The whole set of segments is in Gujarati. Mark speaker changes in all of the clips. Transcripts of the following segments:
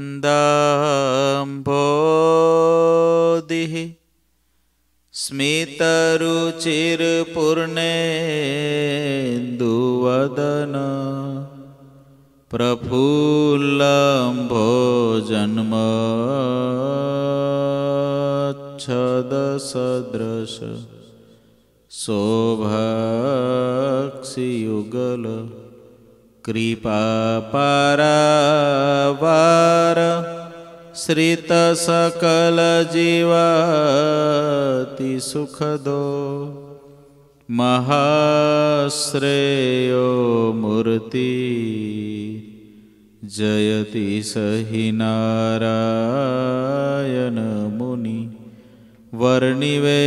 Speaker 1: न्दाम्भोदिः स्मितरुचिर्पूर्णेन्दुवदन प्रफुल्लम्भोजन्मच्छदसदृश शोभक्सियुगल कृपापरावार श्रितसकलजीवति सुखदो महाश्रेयो मूर्ति जयति स हि नारायनमुनि वर्णिवेशर्मणीयदर्शनम्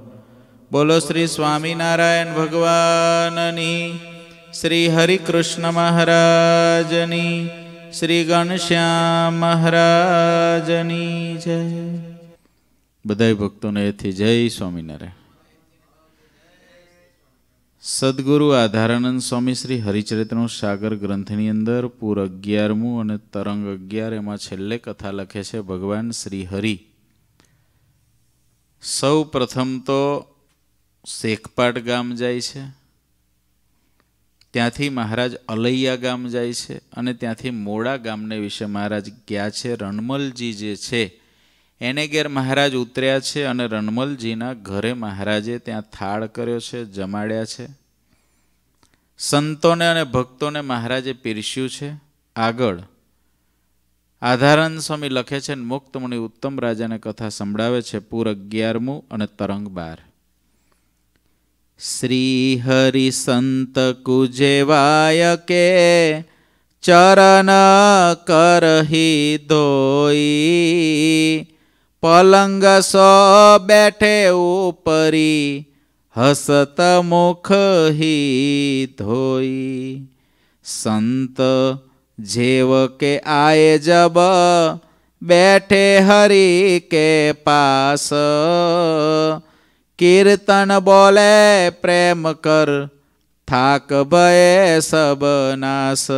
Speaker 1: બોલો શ્રી સ્વામિનારાયણ ભગવાનની શ્રી હરિકૃષ્ણ મહારાજની શ્રી ઘનશ્યામ મહારાજની જય બધા ભક્તોને એથી જય સ્વામિનારાયણ સદગુરુ આધારાનંદ સ્વામી શ્રી હરિચરિત્રનો સાગર ગ્રંથની અંદર પૂર અગિયારમું અને તરંગ અગિયાર એમાં છેલ્લે કથા લખે છે ભગવાન શ્રી હરિ સૌ પ્રથમ તો શેખપાટ ગામ જાય છે ત્યાંથી મહારાજ અલૈયા ગામ જાય છે અને ત્યાંથી મોડા ગામને વિશે મહારાજ ગયા છે રણમલજી જે છે એને ઘેર મહારાજ ઉતર્યા છે અને રણમલજીના ઘરે મહારાજે ત્યાં થાળ કર્યો છે જમાડ્યા છે સંતોને અને ભક્તોને મહારાજે પીરસ્યું છે આગળ આધારાનંદ સ્વામી લખે છે મુક્ત મુનિ ઉત્તમ રાજાને કથા સંભળાવે છે પૂર અગિયારમું અને તરંગ બાર શ્રી હરિ સંત કુજેવાય કે ચરણ કરહી ધોઈ પલંગ સો બેઠે ઉપરી હસત મુખ ધોઈ સંત જેવ કે આય જબ બેઠે હરી કે પાસ કીર્તન બોલે પ્રેમ કર થાક ભયે સબ નાશ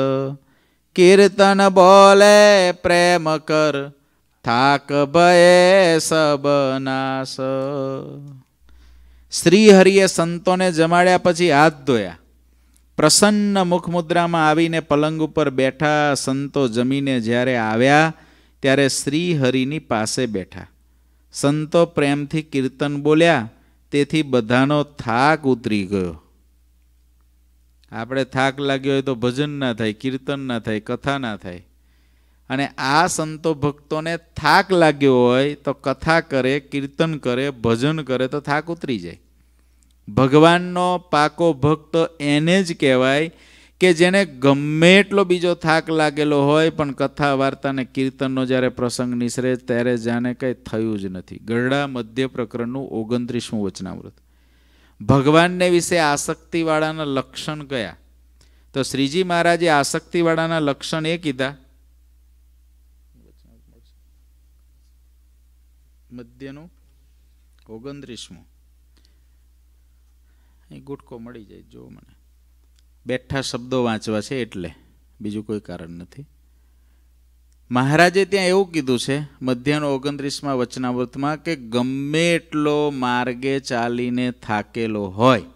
Speaker 1: કીર્તન બોલે પ્રેમ કર થાક ભયે સબ નાશ શ્રીહરિએ સંતોને જમાડ્યા પછી હાથ ધોયા પ્રસન્ન મુખ મુદ્રામાં આવીને પલંગ ઉપર બેઠા સંતો જમીને જ્યારે આવ્યા ત્યારે શ્રીહરિની પાસે બેઠા સંતો પ્રેમથી કીર્તન બોલ્યા તેથી બધાનો થાક ઉતરી ગયો આપણે થાક લાગ્યો હોય તો ભજન ના થાય કીર્તન ના થાય કથા ના થાય અને આ સંતો ભક્તોને થાક લાગ્યો હોય તો કથા કરે કીર્તન કરે ભજન કરે તો થાક ઉતરી જાય ભગવાનનો પાકો ભક્ત એને જ કહેવાય કે જેને ગમે એટલો બીજો થાક લાગેલો હોય પણ કથા વાર્તાને કીર્તનનો જ્યારે પ્રસંગ નિસરે ત્યારે જાણે કંઈ થયું જ નથી ગરડા મધ્ય પ્રકરણનું ઓગણત્રીસમું વચનામૃત ભગવાનને વિશે આસક્તિવાળાના લક્ષણ કયા તો શ્રીજી મહારાજે આસક્તિવાળાના લક્ષણ એ કીધા મધ્યનું ઓગણત્રીસમું ગુટકો મળી જાય જો મને બેઠા શબ્દો વાંચવા છે એટલે બીજું કોઈ કારણ નથી મહારાજે ત્યાં એવું કીધું છે મધ્યનો ઓગણત્રીસમાં વચનાવૃતમાં કે ગમે એટલો માર્ગે ચાલીને થાકેલો હોય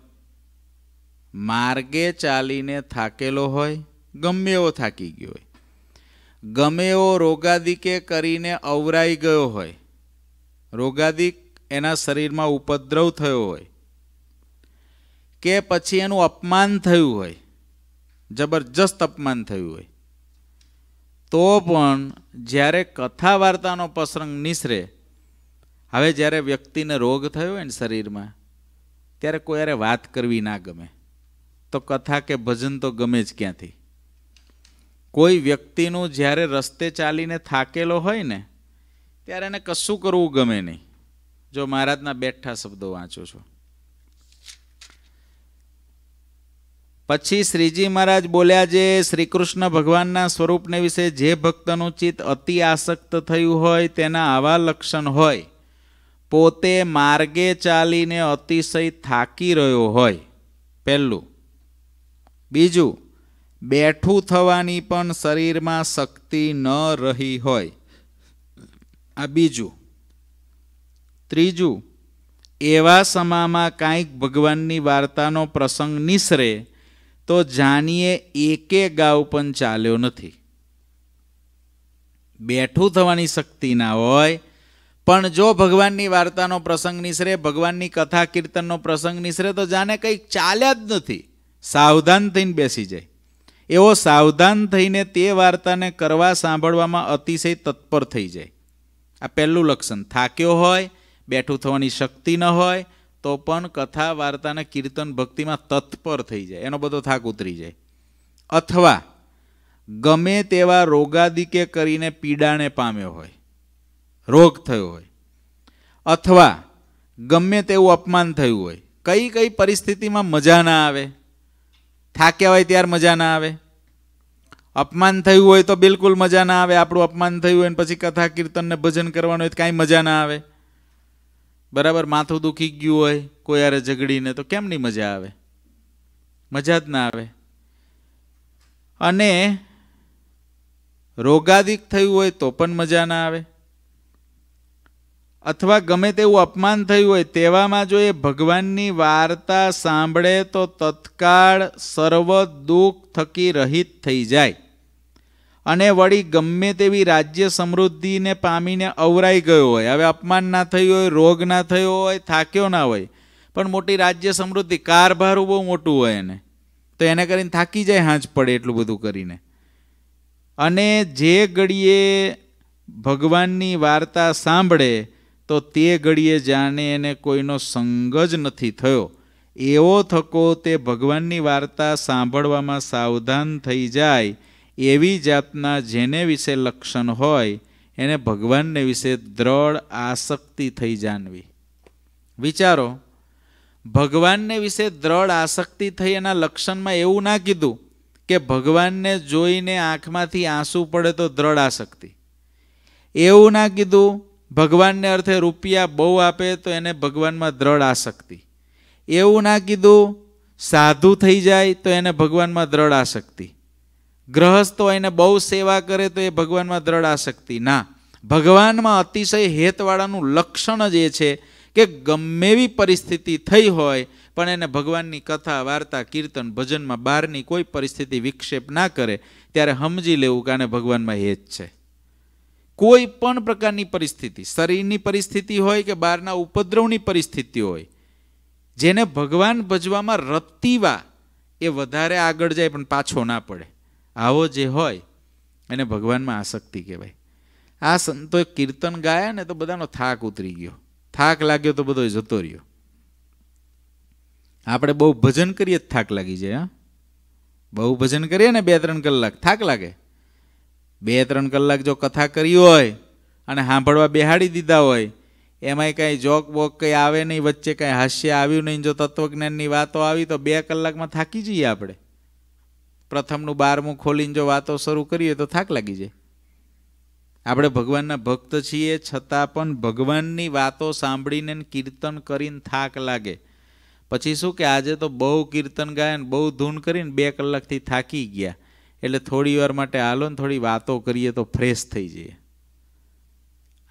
Speaker 1: માર્ગે ચાલીને થાકેલો હોય ગમે એવો થાકી ગયો હોય ગમે એવો રોગાદિકે કરીને અવરાઈ ગયો હોય રોગાદિક એના શરીરમાં ઉપદ્રવ થયો હોય કે પછી એનું અપમાન થયું હોય જબરજસ્ત અપમાન થયું હોય તો પણ જ્યારે કથા વાર્તાનો પ્રસંગ નિસરે હવે જ્યારે વ્યક્તિને રોગ થયો હોય ને શરીરમાં ત્યારે કોઈ વાત કરવી ના ગમે તો કથા કે ભજન તો ગમે જ ક્યાંથી કોઈ વ્યક્તિનું જ્યારે રસ્તે ચાલીને થાકેલો હોય ને ત્યારે એને કશું કરવું ગમે નહીં જો મહારાજના બેઠા શબ્દો વાંચું છું પછી શ્રીજી મહારાજ બોલ્યા જે શ્રી કૃષ્ણ ભગવાનના સ્વરૂપને વિશે જે ભક્તનું ચિત્ત અતિ આસક્ત થયું હોય તેના આવા લક્ષણ હોય પોતે માર્ગે ચાલીને અતિશય થાકી રહ્યો હોય પહેલું બીજું બેઠું થવાની પણ શરીરમાં શક્તિ ન રહી હોય આ બીજું ત્રીજું એવા સમામાં કાંઈક ભગવાનની વાર્તાનો પ્રસંગ નિસરે તો જાનીએ એકે ગાવ પણ ચાલ્યો નથી બેઠું થવાની શક્તિ ના હોય પણ જો ભગવાનની વાર્તાનો પ્રસંગ નિસરે ભગવાનની કથા કીર્તનનો પ્રસંગ નિસરે તો જાને કંઈક ચાલ્યા જ નથી સાવધાન થઈને બેસી જાય એવો સાવધાન થઈને તે વાર્તાને કરવા સાંભળવામાં અતિશય તત્પર થઈ જાય આ પહેલું લક્ષણ થાક્યો હોય બેઠું થવાની શક્તિ ન હોય તો પણ કથા વાર્તાને કીર્તન ભક્તિમાં તત્પર થઈ જાય એનો બધો થાક ઉતરી જાય અથવા ગમે તેવા રોગાદિકે કરીને પીડાને પામ્યો હોય રોગ થયો હોય અથવા ગમે તેવું અપમાન થયું હોય કઈ કઈ પરિસ્થિતિમાં મજા ના આવે થાક્યા હોય ત્યાર મજા ના આવે અપમાન થયું હોય તો બિલકુલ મજા ના આવે આપણું અપમાન થયું હોય પછી કથા કીર્તનને ભજન કરવાનું હોય કાંઈ મજા ના આવે બરાબર માથું દુખી ગયું હોય કોઈ યારે ઝઘડીને તો કેમની મજા આવે મજા જ ના આવે અને રોગાદિક થયું હોય તો પણ મજા ના આવે અથવા ગમે તેવું અપમાન થયું હોય તેવામાં જો એ ભગવાનની વાર્તા સાંભળે તો તત્કાળ સર્વ દુઃખ થકી રહિત થઈ જાય અને વળી ગમે તેવી રાજ્ય સમૃદ્ધિને પામીને અવરાઈ ગયો હોય હવે અપમાન ના થયું હોય રોગ ના થયો હોય થાક્યો ના હોય પણ મોટી રાજ્ય સમૃદ્ધિ કારભાર બહુ મોટું હોય એને તો એને કરીને થાકી જાય હાંચ પડે એટલું બધું કરીને અને જે ઘડીએ ભગવાનની વાર્તા સાંભળે તો તે ઘડીએ જાણે એને કોઈનો સંગ જ નથી થયો એવો થકો તે ભગવાનની વાર્તા સાંભળવામાં સાવધાન થઈ જાય એવી જાતના જેને વિશે લક્ષણ હોય એને ભગવાનને વિશે દ્રઢ આસક્તિ થઈ જાણવી વિચારો ભગવાનને વિશે દ્રઢ આસક્તિ થઈ એના લક્ષણમાં એવું ના કીધું કે ભગવાનને જોઈને આંખમાંથી આંસુ પડે તો દ્રઢ આસક્તિ એવું ના કીધું ભગવાનને અર્થે રૂપિયા બહુ આપે તો એને ભગવાનમાં દ્રઢ આસક્તિ એવું ના કીધું સાધુ થઈ જાય તો એને ભગવાનમાં દ્રઢ આસક્તિ ગ્રહસ્થ ગ્રહસ્થો એને બહુ સેવા કરે તો એ ભગવાનમાં દ્રઢ આસક્તિ ના ભગવાનમાં અતિશય હેતવાળાનું લક્ષણ જ એ છે કે ગમે એવી પરિસ્થિતિ થઈ હોય પણ એને ભગવાનની કથા વાર્તા કીર્તન ભજનમાં બહારની કોઈ પરિસ્થિતિ વિક્ષેપ ના કરે ત્યારે સમજી લેવું કે આને ભગવાનમાં હેત છે કોઈ પણ પ્રકારની પરિસ્થિતિ શરીરની પરિસ્થિતિ હોય કે બહારના ઉપદ્રવની પરિસ્થિતિ હોય જેને ભગવાન ભજવામાં રતિવા એ વધારે આગળ જાય પણ પાછો ના પડે આવો જે હોય એને ભગવાનમાં આસક્તિ કહેવાય આ સંતોએ કીર્તન ગાયા ને તો બધાનો થાક ઉતરી ગયો થાક લાગ્યો તો બધો જતો રહ્યો આપણે બહુ ભજન કરીએ જ થાક લાગી જાય હા બહુ ભજન કરીએ ને બે ત્રણ કલાક થાક લાગે બે ત્રણ કલાક જો કથા કરી હોય અને સાંભળવા બેહાડી દીધા હોય એમાંય કાંઈ જોક બોક કંઈ આવે નહીં વચ્ચે કાંઈ હાસ્ય આવ્યું નહીં જો તત્વજ્ઞાનની વાતો આવી તો બે કલાકમાં થાકી જઈએ આપણે પ્રથમનું બારમું ખોલીને જો વાતો શરૂ કરીએ તો થાક લાગી જાય આપણે ભગવાનના ભક્ત છીએ છતાં પણ ભગવાનની વાતો સાંભળીને કીર્તન કરીને થાક લાગે પછી શું કે આજે તો બહુ કીર્તન ગાયન બહુ ધૂન કરીને બે કલાકથી થાકી ગયા એટલે થોડી વાર માટે હાલો ને થોડી વાતો કરીએ તો ફ્રેશ થઈ જઈએ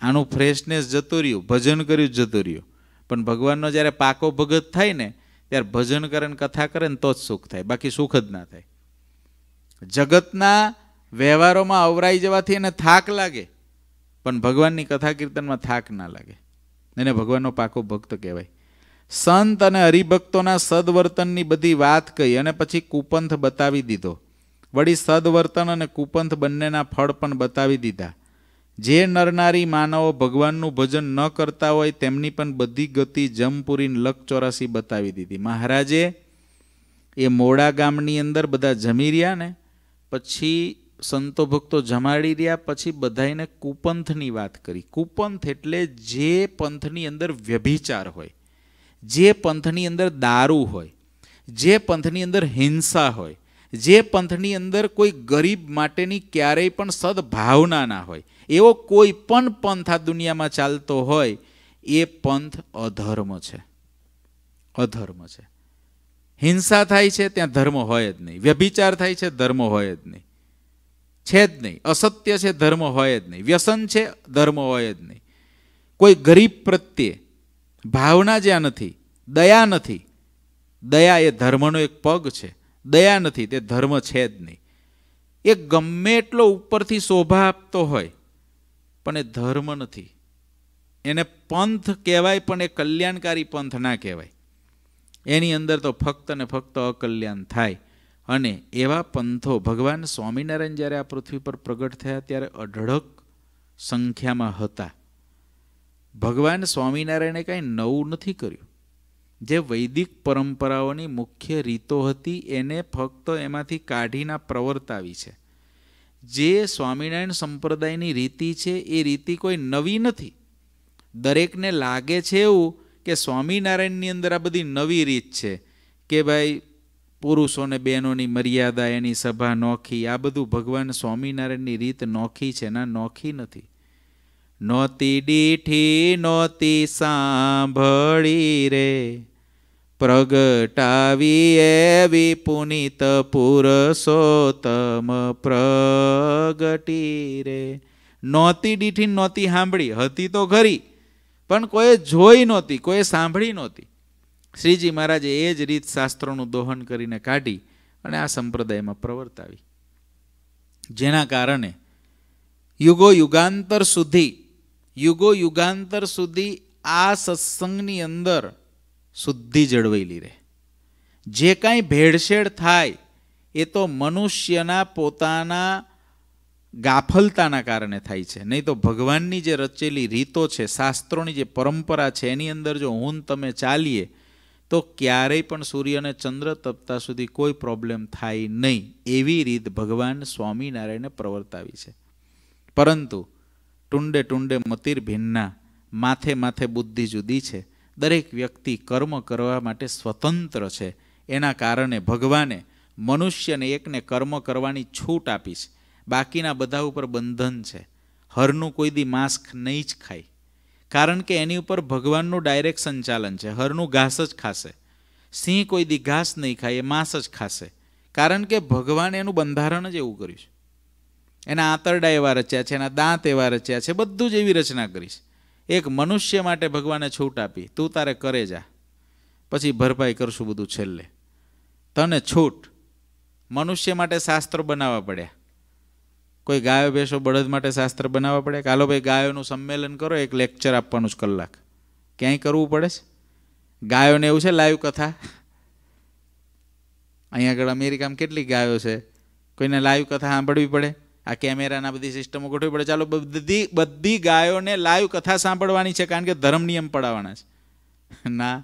Speaker 1: આનું ફ્રેશનેસ જતું રહ્યું ભજન કર્યું જતું રહ્યું પણ ભગવાનનો જ્યારે પાકો ભગત થાય ને ત્યારે ભજન કરે ને કથા કરે ને તો જ સુખ થાય બાકી સુખ જ ના થાય જગતના વ્યવહારોમાં અવરાઈ જવાથી એને થાક લાગે પણ ભગવાનની કથા કીર્તનમાં થાક ના લાગે એને ભગવાનનો પાકો ભક્ત કહેવાય સંત અને હરિભક્તોના સદવર્તનની બધી વાત કહી અને પછી કુપંથ બતાવી દીધો વળી સદવર્તન અને કુપંથ બંનેના ફળ પણ બતાવી દીધા જે નરનારી માનવો ભગવાનનું ભજન ન કરતા હોય તેમની પણ બધી ગતિ જમપુરી લક ચોરાસી બતાવી દીધી મહારાજે એ મોડા ગામની અંદર બધા જમી રહ્યા ને પછી સંતો ભક્તો જમાડી રહ્યા પછી બધાને કુપંથની વાત કરી કુપંથ એટલે જે પંથની અંદર વ્યભિચાર હોય જે પંથની અંદર દારૂ હોય જે પંથની અંદર હિંસા હોય જે પંથની અંદર કોઈ ગરીબ માટેની ક્યારેય પણ સદભાવના ના હોય એવો કોઈ પણ પંથ આ દુનિયામાં ચાલતો હોય એ પંથ અધર્મ છે અધર્મ છે હિંસા થાય છે ત્યાં ધર્મ હોય જ નહીં વ્યભિચાર થાય છે ધર્મ હોય જ નહીં છે જ નહીં અસત્ય છે ધર્મ હોય જ નહીં વ્યસન છે ધર્મ હોય જ નહીં કોઈ ગરીબ પ્રત્યે ભાવના જ્યાં નથી દયા નથી દયા એ ધર્મનો એક પગ છે દયા નથી તે ધર્મ છે જ નહીં એ ગમે એટલો ઉપરથી શોભા આપતો હોય પણ એ ધર્મ નથી એને પંથ કહેવાય પણ એ કલ્યાણકારી પંથ ના કહેવાય એની અંદર તો ફક્ત ને ફક્ત અકલ્યાણ થાય અને એવા પંથો ભગવાન સ્વામિનારાયણ જ્યારે આ પૃથ્વી પર પ્રગટ થયા ત્યારે અઢળક સંખ્યામાં હતા ભગવાન સ્વામિનારાયણે કાંઈ નવું નથી કર્યું જે વૈદિક પરંપરાઓની મુખ્ય રીતો હતી એને ફક્ત એમાંથી કાઢીના પ્રવર્તાવી છે જે સ્વામિનારાયણ સંપ્રદાયની રીતિ છે એ રીતિ કોઈ નવી નથી દરેકને લાગે છે એવું કે સ્વામિનારાયણની અંદર આ બધી નવી રીત છે કે ભાઈ પુરુષોને બહેનોની મર્યાદા એની સભા નોખી આ બધું ભગવાન સ્વામિનારાયણની રીત નોખી છે ના નોખી નથી નોતી દીઠી નોતી સાંભળી રે પ્રગટાવી એવી પુનિત પુરસોતમ પ્રગટી રે નોતી દીઠી નોતી સાંભળી હતી તો ઘરી પણ કોઈએ જોઈ નહોતી કોઈએ સાંભળી નહોતી શ્રીજી મહારાજે એ જ રીત શાસ્ત્રોનું દોહન કરીને કાઢી અને આ સંપ્રદાયમાં પ્રવર્તાવી જેના કારણે યુગો યુગાંતર સુધી યુગો યુગાંતર સુધી આ સત્સંગની અંદર શુદ્ધિ જળવાયેલી રહે જે કાંઈ ભેળસેળ થાય એ તો મનુષ્યના પોતાના ગાફલતાના કારણે થાય છે નહીં તો ભગવાનની જે રચેલી રીતો છે શાસ્ત્રોની જે પરંપરા છે એની અંદર જો હું તમે ચાલીએ તો ક્યારેય પણ સૂર્ય અને ચંદ્ર તપતા સુધી કોઈ પ્રોબ્લેમ થાય નહીં એવી રીત ભગવાન સ્વામિનારાયણે પ્રવર્તાવી છે પરંતુ ટુંડે ટુંડે મતિર ભિન્ના માથે માથે બુદ્ધિ જુદી છે દરેક વ્યક્તિ કર્મ કરવા માટે સ્વતંત્ર છે એના કારણે ભગવાને મનુષ્યને એકને કર્મ કરવાની છૂટ આપી છે બાકીના બધા ઉપર બંધન છે હરનું કોઈ દી માસ્ક નહીં જ ખાય કારણ કે એની ઉપર ભગવાનનું ડાયરેક્ટ સંચાલન છે હરનું ઘાસ જ ખાશે સિંહ કોઈ દી ઘાસ નહીં ખાય એ માંસ જ ખાશે કારણ કે ભગવાન એનું બંધારણ જ એવું કર્યું છે એના આંતરડા એવા રચ્યા છે એના દાંત એવા રચ્યા છે બધું જ એવી રચના કરીશ એક મનુષ્ય માટે ભગવાને છૂટ આપી તું તારે કરે જા પછી ભરપાઈ કરશું બધું છેલ્લે તને છૂટ મનુષ્ય માટે શાસ્ત્રો બનાવવા પડ્યા કોઈ ગાયો ભેંસો બળદ માટે શાસ્ત્ર બનાવવા પડે કે હાલો ભાઈ ગાયોનું સંમેલન કરો એક લેક્ચર આપવાનું જ કલાક ક્યાંય કરવું પડે છે ગાયોને એવું છે લાઈવ કથા અહીંયા આગળ અમેરિકામાં કેટલી ગાયો છે કોઈને લાઈવ કથા સાંભળવી પડે આ કેમેરાના બધી સિસ્ટમો ગોઠવી પડે ચાલો બધી બધી ગાયોને લાઈવ કથા સાંભળવાની છે કારણ કે ધર્મ નિયમ પડાવવાના છે ના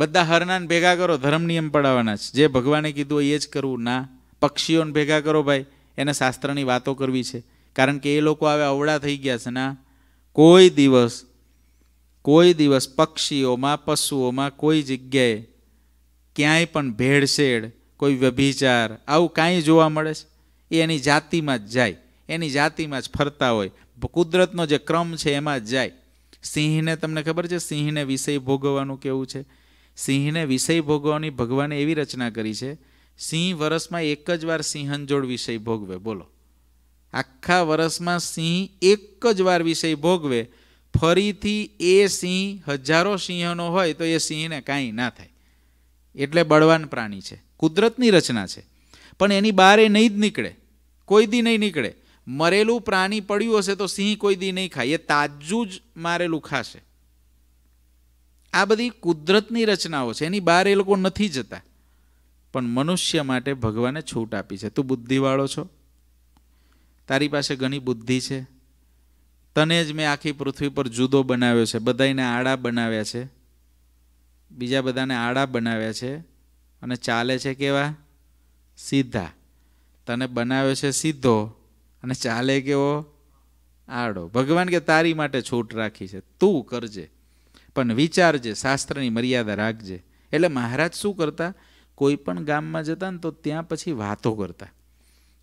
Speaker 1: બધા હરનાન ભેગા કરો ધર્મ નિયમ પડાવવાના છે જે ભગવાને કીધું એ જ કરવું ના પક્ષીઓને ભેગા કરો ભાઈ એને શાસ્ત્રની વાતો કરવી છે કારણ કે એ લોકો હવે અવળા થઈ ગયા છે ના કોઈ દિવસ કોઈ દિવસ પક્ષીઓમાં પશુઓમાં કોઈ જગ્યાએ ક્યાંય પણ ભેળસેળ કોઈ વ્યભિચાર આવું કાંઈ જોવા મળે છે એ એની જાતિમાં જ જાય એની જાતિમાં જ ફરતા હોય કુદરતનો જે ક્રમ છે એમાં જ જાય સિંહને તમને ખબર છે સિંહને વિષય ભોગવવાનું કેવું છે સિંહને વિષય ભોગવવાની ભગવાને એવી રચના કરી છે સિંહ વરસમાં એક જ વાર સિંહનજોડ વિષય ભોગવે બોલો આખા વરસમાં સિંહ એક જ વાર વિષય ભોગવે ફરીથી એ સિંહ હજારો સિંહનો હોય તો એ સિંહને કાંઈ ના થાય એટલે બળવાન પ્રાણી છે કુદરતની રચના છે પણ એની બહાર એ નહીં જ નીકળે કોઈ દી નહીં નીકળે મરેલું પ્રાણી પડ્યું હશે તો સિંહ કોઈ દી નહીં ખાય એ તાજું જ મારેલું ખાશે આ બધી કુદરતની રચનાઓ છે એની બહાર એ લોકો નથી જતા પણ મનુષ્ય માટે ભગવાને છૂટ આપી છે તું બુદ્ધિવાળો છો તારી પાસે ઘણી બુદ્ધિ છે તને જ મેં આખી પૃથ્વી પર જુદો બનાવ્યો છે બધાને આડા બનાવ્યા છે બીજા બધાને આડા બનાવ્યા છે અને ચાલે છે કેવા સીધા તને બનાવ્યો છે સીધો અને ચાલે કેવો આડો ભગવાન કે તારી માટે છૂટ રાખી છે તું કરજે પણ વિચારજે શાસ્ત્રની મર્યાદા રાખજે એટલે મહારાજ શું કરતા કોઈ પણ ગામમાં જતા ને તો ત્યાં પછી વાતો કરતા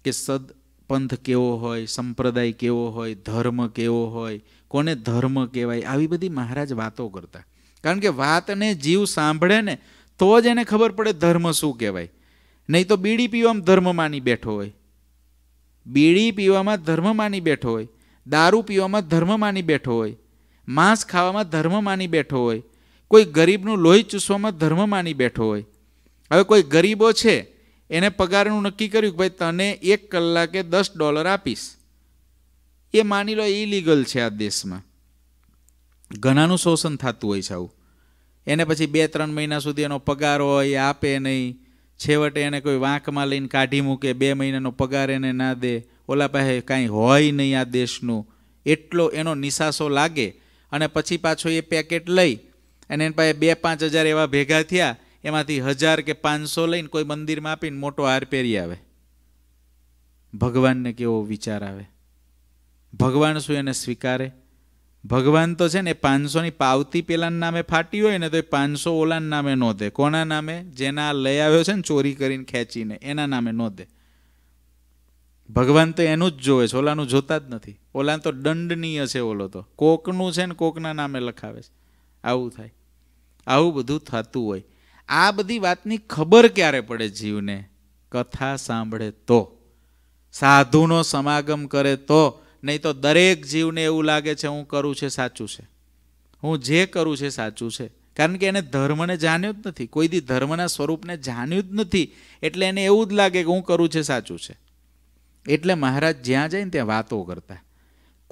Speaker 1: કે સદપંથ કેવો હોય સંપ્રદાય કેવો હોય ધર્મ કેવો હોય કોને ધર્મ કહેવાય આવી બધી મહારાજ વાતો કરતા કારણ કે વાતને જીવ સાંભળે ને તો જ એને ખબર પડે ધર્મ શું કહેવાય નહીં તો બીડી પીવામાં ધર્મ માની બેઠો હોય બીડી પીવામાં ધર્મ માની બેઠો હોય દારૂ પીવામાં ધર્મ માની બેઠો હોય માંસ ખાવામાં ધર્મ માની બેઠો હોય કોઈ ગરીબનું લોહી ચૂસવામાં ધર્મ માની બેઠો હોય હવે કોઈ ગરીબો છે એને પગારનું નક્કી કર્યું કે ભાઈ તને એક કલાકે દસ ડોલર આપીશ એ માની લો ઇલીગલ છે આ દેશમાં ઘણાનું શોષણ થતું હોય છે આવું એને પછી બે ત્રણ મહિના સુધી એનો પગાર હોય આપે નહીં છેવટે એને કોઈ વાંકમાં લઈને કાઢી મૂકે બે મહિનાનો પગાર એને ના દે ઓલા પાસે કાંઈ હોય નહીં આ દેશનું એટલો એનો નિશાસો લાગે અને પછી પાછો એ પેકેટ લઈ અને એની પાસે બે પાંચ હજાર એવા ભેગા થયા એમાંથી હજાર કે પાંચસો લઈને કોઈ મંદિરમાં આપીને મોટો હાર પહેરી આવે ભગવાનને કેવો વિચાર આવે ભગવાન શું એને સ્વીકારે ભગવાન તો છે ને પાંચસોની પાવતી પેલાના નામે ફાટી હોય ને તો એ પાંચસો ઓલાના નામે નો દે કોના નામે જેના લઈ આવ્યો છે ને ચોરી કરીને ખેંચીને એના નામે નો દે ભગવાન તો એનું જ જોવે છે ઓલાનું જોતા જ નથી ઓલા તો દંડનીય છે ઓલો તો કોકનું છે ને કોકના નામે લખાવે છે આવું થાય આવું બધું થતું હોય આ બધી વાતની ખબર ક્યારે પડે જીવને કથા સાંભળે તો સાધુનો સમાગમ કરે તો નહીં તો દરેક જીવને એવું લાગે છે હું કરું છે સાચું છે હું જે કરું છે સાચું છે કારણ કે એને ધર્મને જાણ્યું જ નથી કોઈ દી ધર્મના સ્વરૂપને જાણ્યું જ નથી એટલે એને એવું જ લાગે કે હું કરું છે સાચું છે એટલે મહારાજ જ્યાં જાય ને ત્યાં વાતો કરતા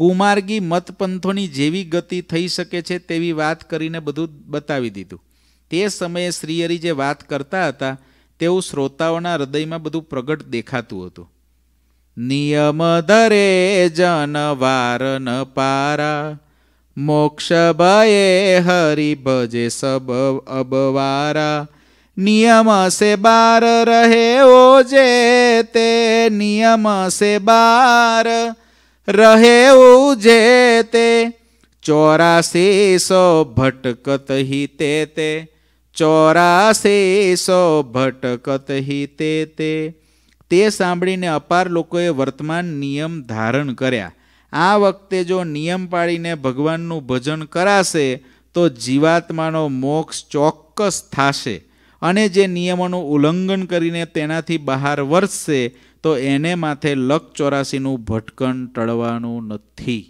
Speaker 1: કુમાર્ગી મતપંથોની જેવી ગતિ થઈ શકે છે તેવી વાત કરીને બધું બતાવી દીધું તે સમયે શ્રીહરિ જે વાત કરતા હતા તેવું શ્રોતાઓના હૃદયમાં બધું પ્રગટ દેખાતું હતું નિયમ દરે જન વારન પારા મોક્ષ ભયે હરિ ભજે સબ અબવારા નિયમ સે બાર રહે ઓજે તે નિયમ સે બાર રહે ઉજે તે ચોરાસી સો ભટકત હિતે તે ચોરાસે સો ભટકત હિતે તે તે સાંભળીને અપાર લોકોએ વર્તમાન નિયમ ધારણ કર્યા આ વખતે જો નિયમ પાળીને ભગવાનનું ભજન કરાશે તો જીવાત્માનો મોક્ષ ચોક્કસ થશે અને જે નિયમોનું ઉલ્લંઘન કરીને તેનાથી બહાર વરસશે તો એને માથે લક ચોરાસીનું ભટકણ ટળવાનું નથી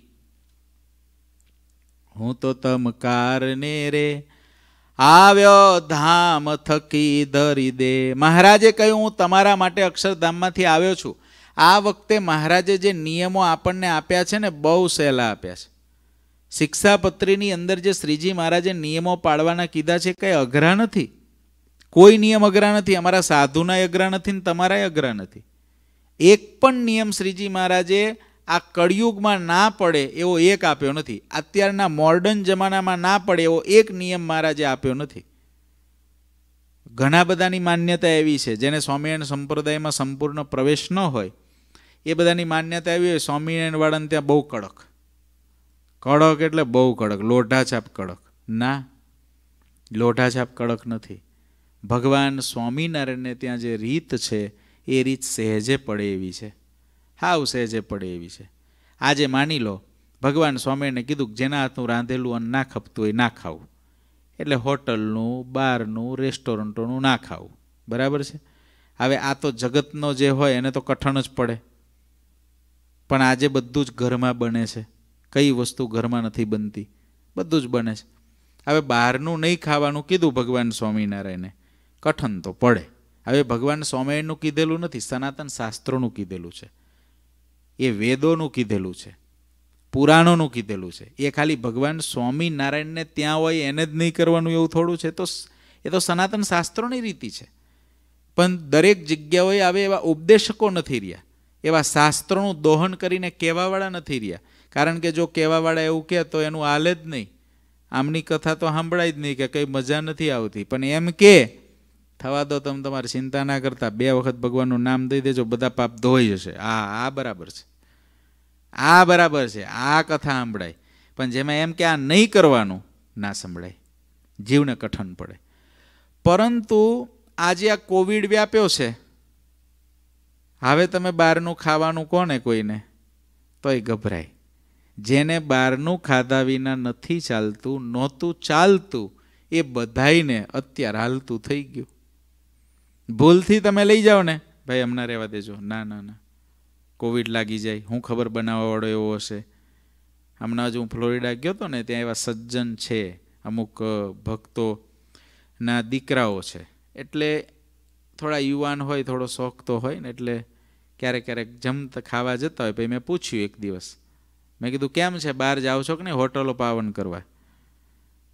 Speaker 1: હું તો તમકારને રે આવ્યો ધામ થકી ધરી દે મહારાજે કહ્યું હું તમારા માટે અક્ષરધામમાંથી આવ્યો છું આ વખતે મહારાજે જે નિયમો આપણને આપ્યા છે ને બહુ સહેલા આપ્યા છે શિક્ષાપત્રીની અંદર જે શ્રીજી મહારાજે નિયમો પાડવાના કીધા છે કંઈ અઘરા નથી કોઈ નિયમ અઘરા નથી અમારા સાધુના અઘરા નથી ને તમારાય અઘરા નથી એક પણ નિયમ શ્રીજી મહારાજે આ કળિયુગમાં ના પડે એવો એક આપ્યો નથી અત્યારના મોર્ડન જમાનામાં ના પડે એવો એક નિયમ મહારાજે આપ્યો નથી ઘણા બધાની માન્યતા એવી છે જેને સ્વામિનારાયણ સંપ્રદાયમાં સંપૂર્ણ પ્રવેશ ન હોય એ બધાની માન્યતા એવી હોય સ્વામિનારાયણવાળાને ત્યાં બહુ કડક કડક એટલે બહુ કડક લોઢાછાપ કડક ના લોઢાછાપ કડક નથી ભગવાન સ્વામિનારાયણને ત્યાં જે રીત છે એ રીત સહેજે પડે એવી છે હાવ સહેજે પડે એવી છે આજે માની લો ભગવાન સ્વામીને કીધું કે જેના હાથનું રાંધેલું અન્ન ના ખપતું હોય ના ખાવું એટલે હોટલનું બારનું રેસ્ટોરન્ટોનું ના ખાવું બરાબર છે હવે આ તો જગતનો જે હોય એને તો કઠણ જ પડે પણ આજે બધું જ ઘરમાં બને છે કઈ વસ્તુ ઘરમાં નથી બનતી બધું જ બને છે હવે બહારનું નહીં ખાવાનું કીધું ભગવાન સ્વામિનારાયણે કઠણ તો પડે હવે ભગવાન સ્વામિનારાયણનું કીધેલું નથી સનાતન શાસ્ત્રોનું કીધેલું છે એ વેદોનું કીધેલું છે પુરાણોનું કીધેલું છે એ ખાલી ભગવાન સ્વામિનારાયણને ત્યાં હોય એને જ નહીં કરવાનું એવું થોડું છે તો એ તો સનાતન શાસ્ત્રોની રીતિ છે પણ દરેક જગ્યાઓએ આવે એવા ઉપદેશકો નથી રહ્યા એવા શાસ્ત્રોનું દોહન કરીને કહેવાવાળા નથી રહ્યા કારણ કે જો કહેવાવાળા એવું કહે તો એનું હાલે જ નહીં આમની કથા તો સાંભળાય જ નહીં કે કંઈ મજા નથી આવતી પણ એમ કે થવા દો તમે તમારી ચિંતા ના કરતા બે વખત ભગવાનનું નામ દઈ દેજો બધા પાપ ધોઈ જશે આ આ બરાબર છે આ બરાબર છે આ કથા સંભળાય પણ જેમાં એમ કે આ નહીં કરવાનું ના સંભળાય જીવને કઠન પડે પરંતુ આજે આ કોવિડ વ્યાપ્યો છે હવે તમે બહારનું ખાવાનું કોને કોઈને તોય ગભરાય જેને બહારનું ખાધા વિના નથી ચાલતું નહોતું ચાલતું એ બધાઈને અત્યારે હાલતું થઈ ગયું ભૂલથી તમે લઈ જાઓ ને ભાઈ હમણાં રહેવા દેજો ના ના ના કોવિડ લાગી જાય હું ખબર બનાવવાવાળો એવો હશે હમણાં જ હું ફ્લોરિડા ગયો હતો ને ત્યાં એવા સજ્જન છે અમુક ભક્તોના દીકરાઓ છે એટલે થોડા યુવાન હોય થોડો શોખ તો હોય ને એટલે ક્યારેક ક્યારેક જમતા ખાવા જતા હોય પછી મેં પૂછ્યું એક દિવસ મેં કીધું કેમ છે બહાર જાઓ છો કે નહીં હોટલો પાવન કરવા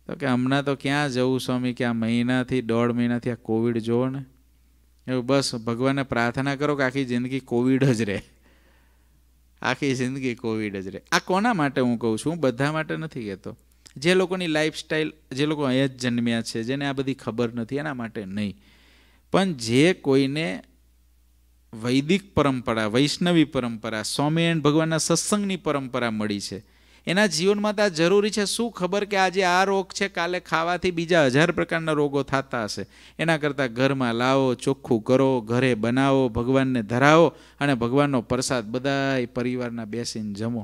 Speaker 1: તો કે હમણાં તો ક્યાં જવું સ્વામી કે આ મહિનાથી દોઢ મહિનાથી આ કોવિડ જુઓ ને એવું બસ ભગવાનને પ્રાર્થના કરો કે આખી જિંદગી કોવિડ જ રહે આખી જિંદગી કોવિડ જ રહે આ કોના માટે હું કહું છું હું બધા માટે નથી કહેતો જે લોકોની લાઈફસ્ટાઈલ જે લોકો અહીંયા જ જન્મ્યા છે જેને આ બધી ખબર નથી એના માટે નહીં પણ જે કોઈને વૈદિક પરંપરા વૈષ્ણવી પરંપરા સ્વામી સ્વામિનારાયણ ભગવાનના સત્સંગની પરંપરા મળી છે એના જીવનમાં તો આ જરૂરી છે શું ખબર કે આજે આ રોગ છે કાલે ખાવાથી બીજા હજાર પ્રકારના રોગો થતા હશે એના કરતાં ઘરમાં લાવો ચોખ્ખું કરો ઘરે બનાવો ભગવાનને ધરાવો અને ભગવાનનો પ્રસાદ બધાય પરિવારના બેસીને જમો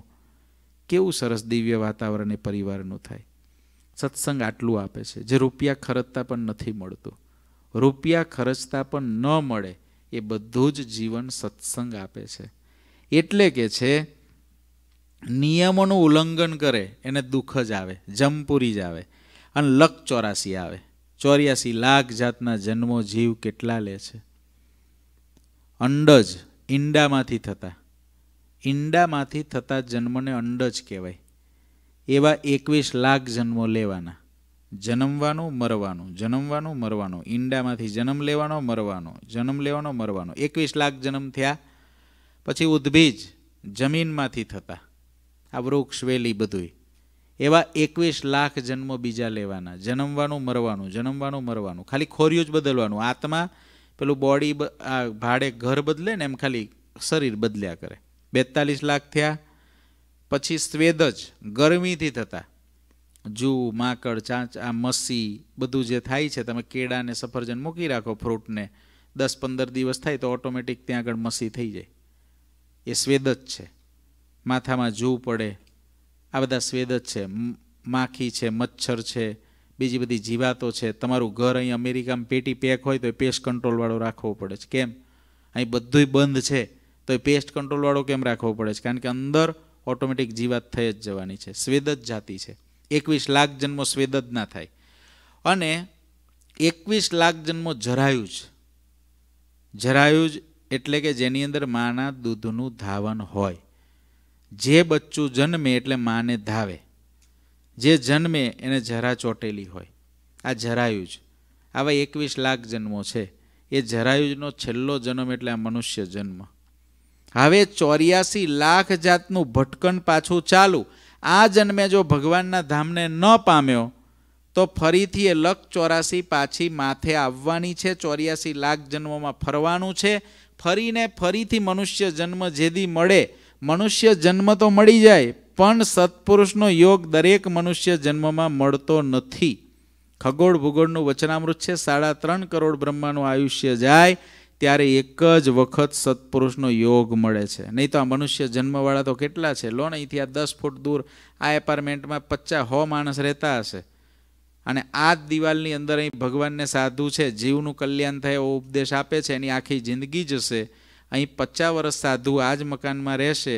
Speaker 1: કેવું સરસ દિવ્ય વાતાવરણ એ પરિવારનું થાય સત્સંગ આટલું આપે છે જે રૂપિયા ખર્ચતા પણ નથી મળતું રૂપિયા ખર્ચતા પણ ન મળે એ બધું જ જીવન સત્સંગ આપે છે એટલે કે છે નિયમોનું ઉલ્લંઘન કરે એને દુઃખ જ આવે જમપુરી જ આવે અને લક ચોરાસી આવે ચોર્યાસી લાખ જાતના જન્મો જીવ કેટલા લે છે અંડજ ઈંડામાંથી થતા ઈંડામાંથી થતા જન્મને અંડજ કહેવાય એવા એકવીસ લાખ જન્મો લેવાના જન્મવાનું મરવાનું જન્મવાનું મરવાનું ઈંડામાંથી જન્મ લેવાનો મરવાનો જન્મ લેવાનો મરવાનો એકવીસ લાખ જન્મ થયા પછી ઉદ્ભીજ જમીનમાંથી થતા આ વૃક્ષ વેલી બધું એવા એકવીસ લાખ જન્મો બીજા લેવાના જન્મવાનું મરવાનું જન્મવાનું મરવાનું ખાલી ખોરિયું જ બદલવાનું આત્મા પેલું બોડી આ ભાડે ઘર બદલે ને એમ ખાલી શરીર બદલ્યા કરે બેતાલીસ લાખ થયા પછી સ્વેદ જ ગરમીથી થતા જૂ માકડ ચાંચ આ મસી બધું જે થાય છે તમે કેળાને સફરજન મૂકી રાખો ફ્રૂટને દસ પંદર દિવસ થાય તો ઓટોમેટિક ત્યાં આગળ મસી થઈ જાય એ સ્વેદ જ છે માથામાં જૂ પડે આ બધા સ્વેદ જ છે માખી છે મચ્છર છે બીજી બધી જીવાતો છે તમારું ઘર અહીં અમેરિકામાં પેટી પેક હોય તો એ પેસ્ટ કંટ્રોલવાળો રાખવો પડે છે કેમ અહીં બધુંય બંધ છે તો એ પેસ્ટ કંટ્રોલવાળો કેમ રાખવો પડે છે કારણ કે અંદર ઓટોમેટિક જીવાત થઈ જ જવાની છે સ્વેદ જ જાતિ છે એકવીસ લાખ જન્મો સ્વેદ જ ના થાય અને એકવીસ લાખ જન્મો જરાયું જ જરાયું જ એટલે કે જેની અંદર માના દૂધનું ધાવન હોય જે બચ્ચું જન્મે એટલે માને ધાવે જે જન્મે એને જરા ચોટેલી હોય આ જરાયુજ આવા એકવીસ લાખ જન્મો છે એ જરાયુજનો છેલ્લો જન્મ એટલે આ મનુષ્ય જન્મ હવે ચોર્યાસી લાખ જાતનું ભટકણ પાછું ચાલુ આ જન્મે જો ભગવાનના ધામને ન પામ્યો તો ફરીથી એ લખ ચોરાસી પાછી માથે આવવાની છે ચોર્યાસી લાખ જન્મોમાં ફરવાનું છે ફરીને ફરીથી મનુષ્ય જન્મ જેદી મળે મનુષ્ય જન્મ તો મળી જાય પણ સત્પુરુષનો યોગ દરેક મનુષ્ય જન્મમાં મળતો નથી ખગોળ ભૂગોળનું વચનામૃત છે સાડા ત્રણ કરોડ બ્રહ્માનું આયુષ્ય જાય ત્યારે એક જ વખત સત્પુરુષનો યોગ મળે છે નહીં તો આ મનુષ્ય જન્મવાળા તો કેટલા છે લો ને અહીંથી આ દસ ફૂટ દૂર આ એપાર્ટમેન્ટમાં પચ્ચા હો માણસ રહેતા હશે અને આ જ દિવાલની અંદર અહીં ભગવાનને સાધુ છે જીવનું કલ્યાણ થાય એવો ઉપદેશ આપે છે એની આખી જિંદગી જશે અહીં પચાસ વર્ષ સાધુ આ જ મકાનમાં રહેશે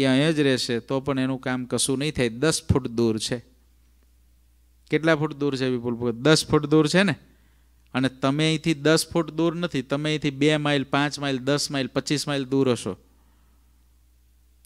Speaker 1: એ અહીં જ રહેશે તો પણ એનું કામ કશું નહીં થાય દસ ફૂટ દૂર છે કેટલા ફૂટ દૂર છે વિપુલ ભગત દસ ફૂટ દૂર છે ને અને તમે અહીંથી દસ ફૂટ દૂર નથી તમે અહીંથી બે માઇલ પાંચ માઇલ દસ માઇલ પચીસ માઇલ દૂર હશો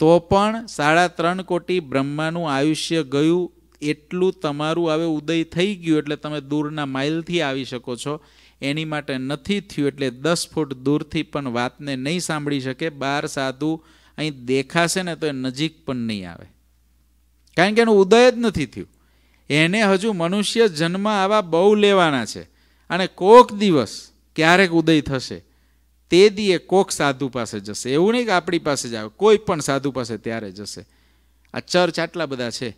Speaker 1: તો પણ સાડા ત્રણ કોટી બ્રહ્માનું આયુષ્ય ગયું એટલું તમારું હવે ઉદય થઈ ગયું એટલે તમે દૂરના માઇલથી આવી શકો છો એની માટે નથી થયું એટલે દસ ફૂટ દૂરથી પણ વાતને નહીં સાંભળી શકે બાર સાધુ અહીં દેખાશે ને તો એ નજીક પણ નહીં આવે કારણ કે એનું ઉદય જ નથી થયું એને હજુ મનુષ્ય જન્મ આવા બહુ લેવાના છે અને કોક દિવસ ક્યારેક ઉદય થશે તે દીએ કોક સાધુ પાસે જશે એવું નહીં કે આપણી પાસે જ આવે કોઈ પણ સાધુ પાસે ત્યારે જશે આ ચર્ચ આટલા બધા છે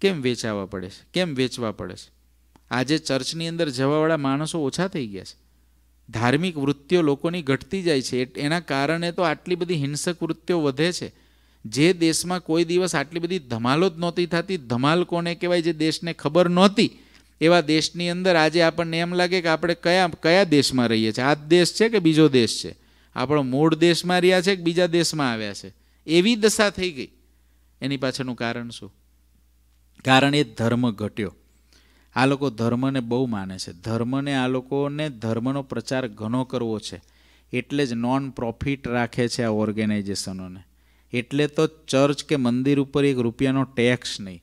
Speaker 1: કેમ વેચાવા પડે છે કેમ વેચવા પડે છે આજે ચર્ચની અંદર જવાવાળા માણસો ઓછા થઈ ગયા છે ધાર્મિક વૃત્તિઓ લોકોની ઘટતી જાય છે એના કારણે તો આટલી બધી હિંસક વૃત્તિઓ વધે છે જે દેશમાં કોઈ દિવસ આટલી બધી ધમાલો જ નહોતી થતી ધમાલ કોને કહેવાય જે દેશને ખબર નહોતી એવા દેશની અંદર આજે આપણને એમ લાગે કે આપણે કયા કયા દેશમાં રહીએ છીએ આ દેશ છે કે બીજો દેશ છે આપણો મૂળ દેશમાં રહ્યા છે કે બીજા દેશમાં આવ્યા છે એવી દશા થઈ ગઈ એની પાછળનું કારણ શું કારણ એ ધર્મ ઘટ્યો આ લોકો ધર્મને બહુ માને છે ધર્મને આ લોકોને ધર્મનો પ્રચાર ઘણો કરવો છે એટલે જ નોન પ્રોફિટ રાખે છે આ ઓર્ગેનાઇઝેશનોને એટલે તો ચર્ચ કે મંદિર ઉપર એક રૂપિયાનો ટેક્સ નહીં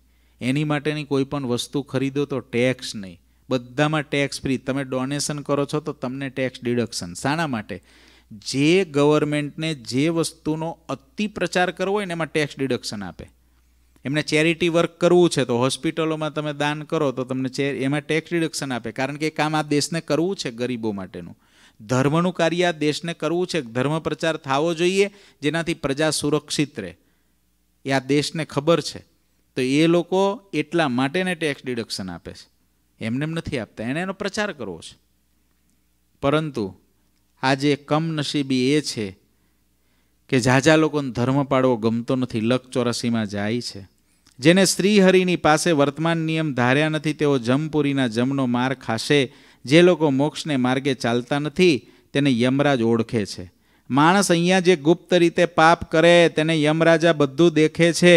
Speaker 1: એની માટેની કોઈ પણ વસ્તુ ખરીદો તો ટેક્સ નહીં બધામાં ટેક્સ ફ્રી તમે ડોનેશન કરો છો તો તમને ટેક્સ ડિડક્શન શાના માટે જે ગવર્મેન્ટને જે વસ્તુનો અતિ પ્રચાર કરવો હોય ને એમાં ટેક્સ ડિડક્શન આપે એમને ચેરિટી વર્ક કરવું છે તો હોસ્પિટલોમાં તમે દાન કરો તો તમને ચે એમાં ટેક્સ ડિડક્શન આપે કારણ કે કામ આ દેશને કરવું છે ગરીબો માટેનું ધર્મનું કાર્ય આ દેશને કરવું છે ધર્મ પ્રચાર થવો જોઈએ જેનાથી પ્રજા સુરક્ષિત રહે એ આ દેશને ખબર છે તો એ લોકો એટલા માટેને ટેક્સ ડિડક્શન આપે છે એમને નથી આપતા એણે એનો પ્રચાર કરવો છે પરંતુ આજે કમનસીબી એ છે કે ઝાઝા લોકોને ધર્મ પાડવો ગમતો નથી લક ચોરાસીમાં જાય છે જેને શ્રીહરિની પાસે વર્તમાન નિયમ ધાર્યા નથી તેઓ જમપુરીના જમનો માર ખાશે જે લોકો મોક્ષને માર્ગે ચાલતા નથી તેને યમરાજ ઓળખે છે માણસ અહીંયા જે ગુપ્ત રીતે પાપ કરે તેને યમરાજા બધું દેખે છે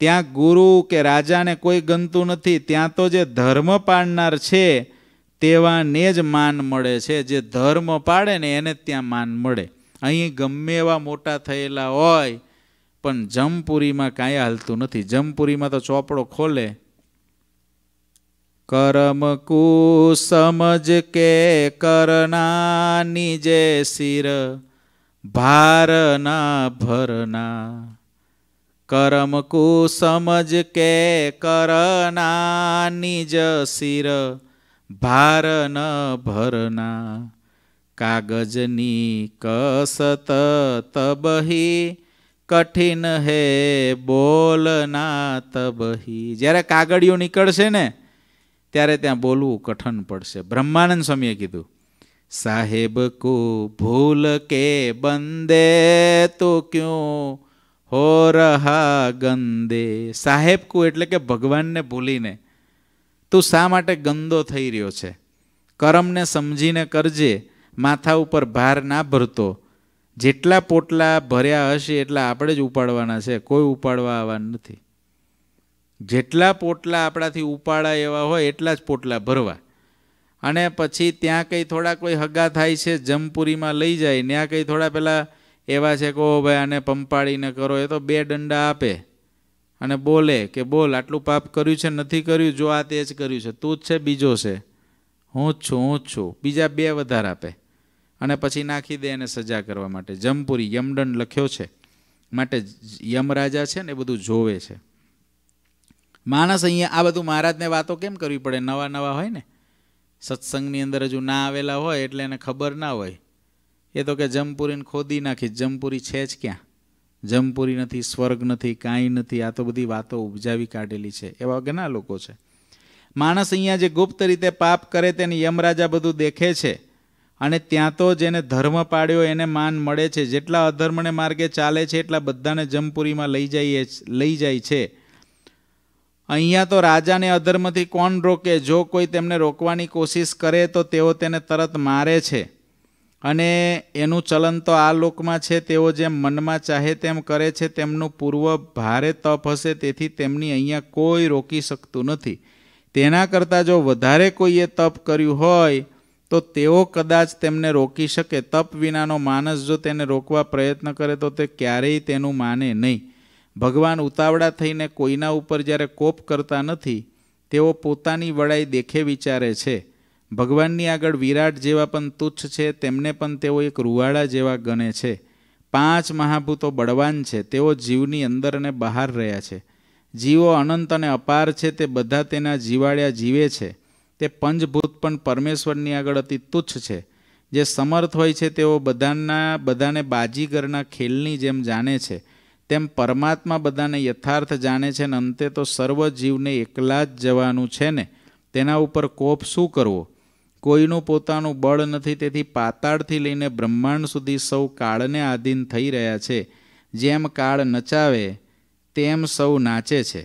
Speaker 1: ત્યાં ગુરુ કે રાજાને કોઈ ગમતું નથી ત્યાં તો જે ધર્મ પાડનાર છે તેવાને જ માન મળે છે જે ધર્મ પાડે ને એને ત્યાં માન મળે અહીં ગમે એવા મોટા થયેલા હોય પણ જમપુરીમાં કાંઈ હાલતું નથી જમપુરીમાં તો ચોપડો ખોલે કરમ કુ સમજ કે કરનાની જે શિર ભારના ભરના કરમ કુ સમજ કે કરનાની જ શિર ભારન ભરના કાગજની કસત તબહી કઠિન હે બોલના તબહી જ્યારે કાગળિયું નીકળશે ને ત્યારે ત્યાં બોલવું કઠન પડશે બ્રહ્માનંદ સ્વામીએ કીધું સાહેબ કુ ભૂલ કે બંદે તો ક્યું હો રહા ગંદે સાહેબ કુ એટલે કે ભગવાનને ભૂલીને તું શા માટે ગંદો થઈ રહ્યો છે કરમને સમજીને કરજે માથા ઉપર ભાર ના ભરતો જેટલા પોટલા ભર્યા હશે એટલા આપણે જ ઉપાડવાના છે કોઈ ઉપાડવા આવવાનું નથી જેટલા પોટલા આપણાથી ઉપાડા એવા હોય એટલા જ પોટલા ભરવા અને પછી ત્યાં કંઈ થોડા કોઈ હગા થાય છે જમપુરીમાં લઈ જાય ત્યાં કંઈ થોડા પહેલાં એવા છે કહો ભાઈ આને પંપાળીને કરો એ તો બે દંડા આપે અને બોલે કે બોલ આટલું પાપ કર્યું છે નથી કર્યું જો આ તે જ કર્યું છે તું જ છે બીજો છે હું જ છું હું જ છું બીજા બે વધારે આપે અને પછી નાખી દે એને સજા કરવા માટે જમપુરી યમદંડ લખ્યો છે માટે યમરાજા છે ને એ બધું જોવે છે માણસ અહીંયા આ બધું મહારાજને વાતો કેમ કરવી પડે નવા નવા હોય ને સત્સંગની અંદર હજુ ના આવેલા હોય એટલે એને ખબર ના હોય એ તો કે જમપુરીને ખોદી નાખી જમપુરી છે જ ક્યાં જમપુરી નથી સ્વર્ગ નથી કાંઈ નથી આ તો બધી વાતો ઉપજાવી કાઢેલી છે એવા ઘણા લોકો છે માણસ અહીંયા જે ગુપ્ત રીતે પાપ કરે તેને યમરાજા બધું દેખે છે અને ત્યાં તો જેને ધર્મ પાડ્યો એને માન મળે છે જેટલા અધર્મને માર્ગે ચાલે છે એટલા બધાને જમપુરીમાં લઈ જઈએ લઈ જાય છે અહીંયા તો રાજાને અધર્મથી કોણ રોકે જો કોઈ તેમને રોકવાની કોશિશ કરે તો તેઓ તેને તરત મારે છે અને એનું ચલન તો આ લોકમાં છે તેઓ જેમ મનમાં ચાહે તેમ કરે છે તેમનું પૂર્વ ભારે તપ હશે તેથી તેમની અહીંયા કોઈ રોકી શકતું નથી તેના કરતાં જો વધારે કોઈએ તપ કર્યું હોય તો તેઓ કદાચ તેમને રોકી શકે તપ વિનાનો માણસ જો તેને રોકવા પ્રયત્ન કરે તો તે ક્યારેય તેનું માને નહીં ભગવાન ઉતાવળા થઈને કોઈના ઉપર જ્યારે કોપ કરતા નથી તેઓ પોતાની વડાઈ દેખે વિચારે છે ભગવાનની આગળ વિરાટ જેવા પણ તુચ્છ છે તેમને પણ તેઓ એક રૂવાડા જેવા ગણે છે પાંચ મહાભૂતો બળવાન છે તેઓ જીવની અંદર અને બહાર રહ્યા છે જીવો અનંત અને અપાર છે તે બધા તેના જીવાડ્યા જીવે છે તે પંચભૂત પણ પરમેશ્વરની આગળ અતિ તુચ્છ છે જે સમર્થ હોય છે તેઓ બધાના બધાને બાજીગરના ખેલની જેમ જાણે છે તેમ પરમાત્મા બધાને યથાર્થ જાણે છે ને અંતે તો સર્વ જીવને એકલા જ જવાનું છે ને તેના ઉપર કોપ શું કરવો કોઈનું પોતાનું બળ નથી તેથી પાતાળથી લઈને બ્રહ્માંડ સુધી સૌ કાળને આધીન થઈ રહ્યા છે જેમ કાળ નચાવે તેમ સૌ નાચે છે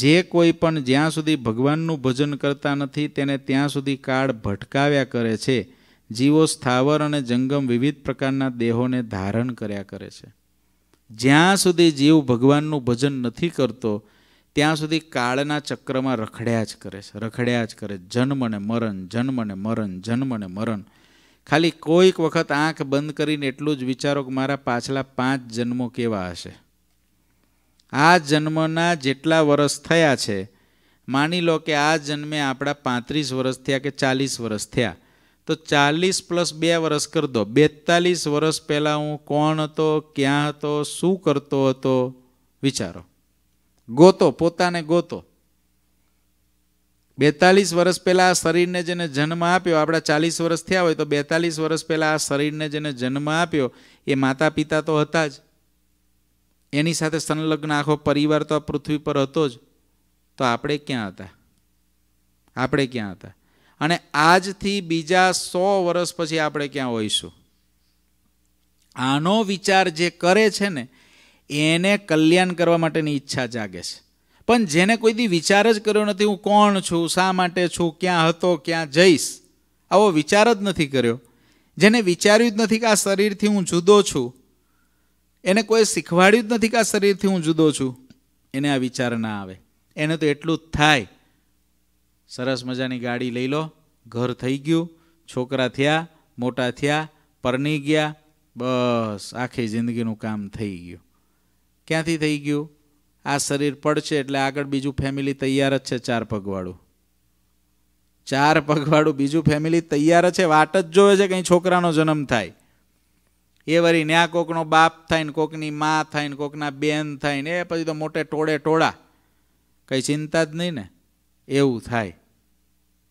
Speaker 1: જે કોઈ પણ જ્યાં સુધી ભગવાનનું ભજન કરતા નથી તેને ત્યાં સુધી કાળ ભટકાવ્યા કરે છે જીવો સ્થાવર અને જંગમ વિવિધ પ્રકારના દેહોને ધારણ કર્યા કરે છે જ્યાં સુધી જીવ ભગવાનનું ભજન નથી કરતો ત્યાં સુધી કાળના ચક્રમાં રખડ્યા જ કરે છે રખડ્યા જ કરે જન્મને મરણ જન્મને મરણ જન્મ ને મરણ ખાલી કોઈક વખત આંખ બંધ કરીને એટલું જ વિચારો કે મારા પાછલા પાંચ જન્મો કેવા હશે આ જન્મના જેટલા વર્ષ થયા છે માની લો કે આ જન્મે આપણા પાંત્રીસ વર્ષ થયા કે ચાલીસ વર્ષ થયા તો ચાલીસ પ્લસ બે વર્ષ કરી દો બેતાલીસ વર્ષ પહેલાં હું કોણ હતો ક્યાં હતો શું કરતો હતો વિચારો ગોતો પોતાને ગોતો બેતાલીસ વર્ષ પહેલાં આ શરીરને જેને જન્મ આપ્યો આપણા ચાલીસ વર્ષ થયા હોય તો બેતાલીસ વર્ષ પહેલાં આ શરીરને જેને જન્મ આપ્યો એ માતા પિતા તો હતા જ એની સાથે સંલગ્ન આખો પરિવાર તો પૃથ્વી પર હતો જ તો આપણે ક્યાં હતા આપણે ક્યાં હતા અને આજથી બીજા સો વર્ષ પછી આપણે ક્યાં હોઈશું આનો વિચાર જે કરે છે ને એને કલ્યાણ કરવા માટેની ઈચ્છા જાગે છે પણ જેને કોઈ દી વિચાર જ કર્યો નથી હું કોણ છું શા માટે છું ક્યાં હતો ક્યાં જઈશ આવો વિચાર જ નથી કર્યો જેને વિચાર્યું જ નથી કે આ શરીરથી હું જુદો છું એને કોઈ શીખવાડ્યું જ નથી કે આ શરીરથી હું જુદો છું એને આ વિચાર ના આવે એને તો એટલું જ થાય સરસ મજાની ગાડી લઈ લો ઘર થઈ ગયું છોકરા થયા મોટા થયા પરણી ગયા બસ આખી જિંદગીનું કામ થઈ ગયું ક્યાંથી થઈ ગયું આ શરીર પડશે એટલે આગળ બીજું ફેમિલી તૈયાર જ છે ચાર પગવાળું ચાર પગવાળું બીજું ફેમિલી તૈયાર છે વાટ જ જોવે છે કંઈ છોકરાનો જન્મ થાય એ વરી ન્યા કોકનો બાપ થાય ને કોકની મા થાય ને કોકના બેન થાય ને એ પછી તો મોટે ટોળે ટોળા કંઈ ચિંતા જ નહીં ને એવું થાય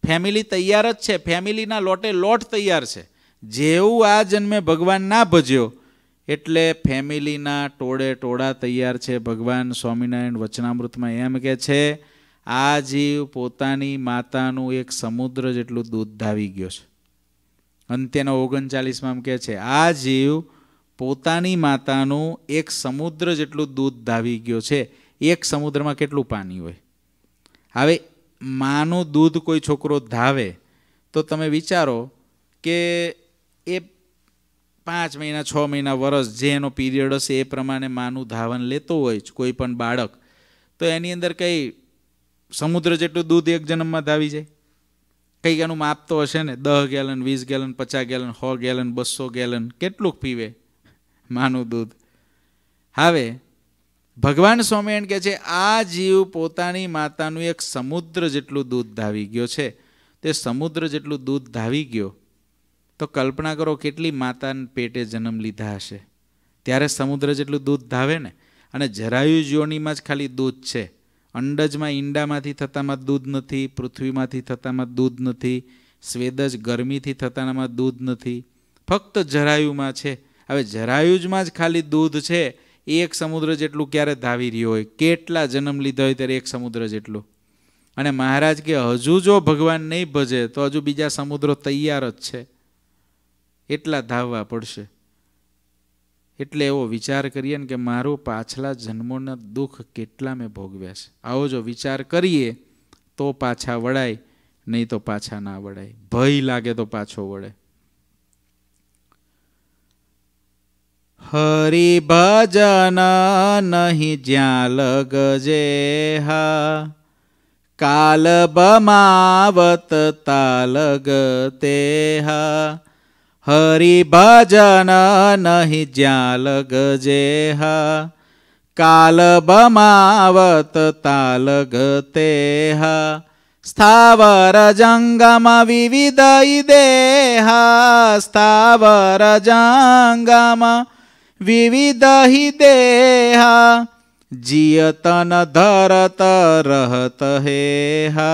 Speaker 1: ફેમિલી તૈયાર જ છે ફેમિલીના લોટે લોટ તૈયાર છે જેવું આ જન્મે ભગવાન ના ભજ્યો એટલે ફેમિલીના ટોળે ટોળા તૈયાર છે ભગવાન સ્વામિનારાયણ વચનામૃતમાં એમ કે છે આ જીવ પોતાની માતાનું એક સમુદ્ર જેટલું દૂધ ધાવી ગયો છે અંત્યનો ઓગણચાલીસમાં એમ કહે છે આ જીવ પોતાની માતાનું એક સમુદ્ર જેટલું દૂધ ધાવી ગયો છે એક સમુદ્રમાં કેટલું પાણી હોય હવે માનું દૂધ કોઈ છોકરો ધાવે તો તમે વિચારો કે એ પાંચ મહિના છ મહિના વરસ જે એનો પીરિયડ હશે એ પ્રમાણે માનું ધાવન લેતો હોય છે કોઈ પણ બાળક તો એની અંદર કંઈ સમુદ્ર જેટલું દૂધ એક જન્મમાં ધાવી જાય કંઈક એનું માપ તો હશે ને દહ ગેલન વીસ ગેલન પચાસ ગેલન સો ગેલન બસો ગેલન કેટલુંક પીવે માનું દૂધ હવે ભગવાન સ્વામિનારાયણ કહે છે આ જીવ પોતાની માતાનું એક સમુદ્ર જેટલું દૂધ ધાવી ગયો છે તે સમુદ્ર જેટલું દૂધ ધાવી ગયો તો કલ્પના કરો કેટલી માતાને પેટે જન્મ લીધા હશે ત્યારે સમુદ્ર જેટલું દૂધ ધાવે ને અને જરાયુ યોનીમાં જ ખાલી દૂધ છે અંડજમાં ઈંડામાંથી થતામાં દૂધ નથી પૃથ્વીમાંથી થતામાં દૂધ નથી સ્વેદજ ગરમીથી થતાનામાં દૂધ નથી ફક્ત જરાયુમાં છે હવે જરાયુજમાં જ ખાલી દૂધ છે એક સમુદ્ર જેટલું ક્યારે ધાવી રહ્યો હોય કેટલા જન્મ લીધા હોય ત્યારે એક સમુદ્ર જેટલું અને મહારાજ કે હજુ જો ભગવાન નહીં ભજે તો હજુ બીજા સમુદ્રો તૈયાર જ છે એટલા ધાવવા પડશે એટલે એવો વિચાર કરીએ ને કે મારું પાછલા જન્મોના દુઃખ કેટલા મેં ભોગવ્યા છે આવો જો વિચાર કરીએ તો પાછા વળાય નહીં તો પાછા ના વળાય ભય લાગે તો પાછો વળે હરિ ભજન નહીં જ્યાં લગજે હા કાલ બમાવત તાલગ તે હા हरि भजन नहि गजेहा काल बमावत गतेहा स्थावर जङ्गम विविदयि देहा स्थावर जङ्गम विविदहि देहा जियतन धरत रहत हेहा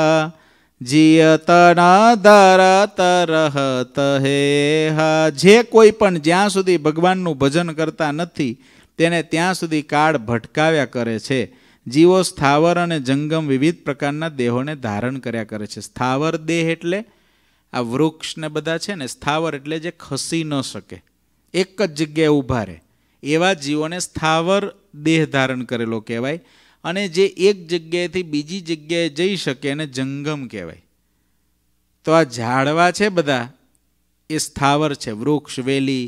Speaker 1: જીયતન ધરત રહત હે જે કોઈ પણ જ્યાં સુધી ભગવાનનું ભજન કરતા નથી તેને ત્યાં સુધી કાળ ભટકાવ્યા કરે છે જીવો સ્થાવર અને જંગમ વિવિધ પ્રકારના દેહોને ધારણ કર્યા કરે છે સ્થાવર દેહ એટલે આ વૃક્ષ ને બધા છે ને સ્થાવર એટલે જે ખસી ન શકે એક જ જગ્યાએ ઊભા રહે એવા જીવોને સ્થાવર દેહ ધારણ કરેલો કહેવાય અને જે એક જગ્યાએથી બીજી જગ્યાએ જઈ શકે એને જંગમ કહેવાય તો આ ઝાડવા છે બધા એ સ્થાવર છે વૃક્ષ વેલી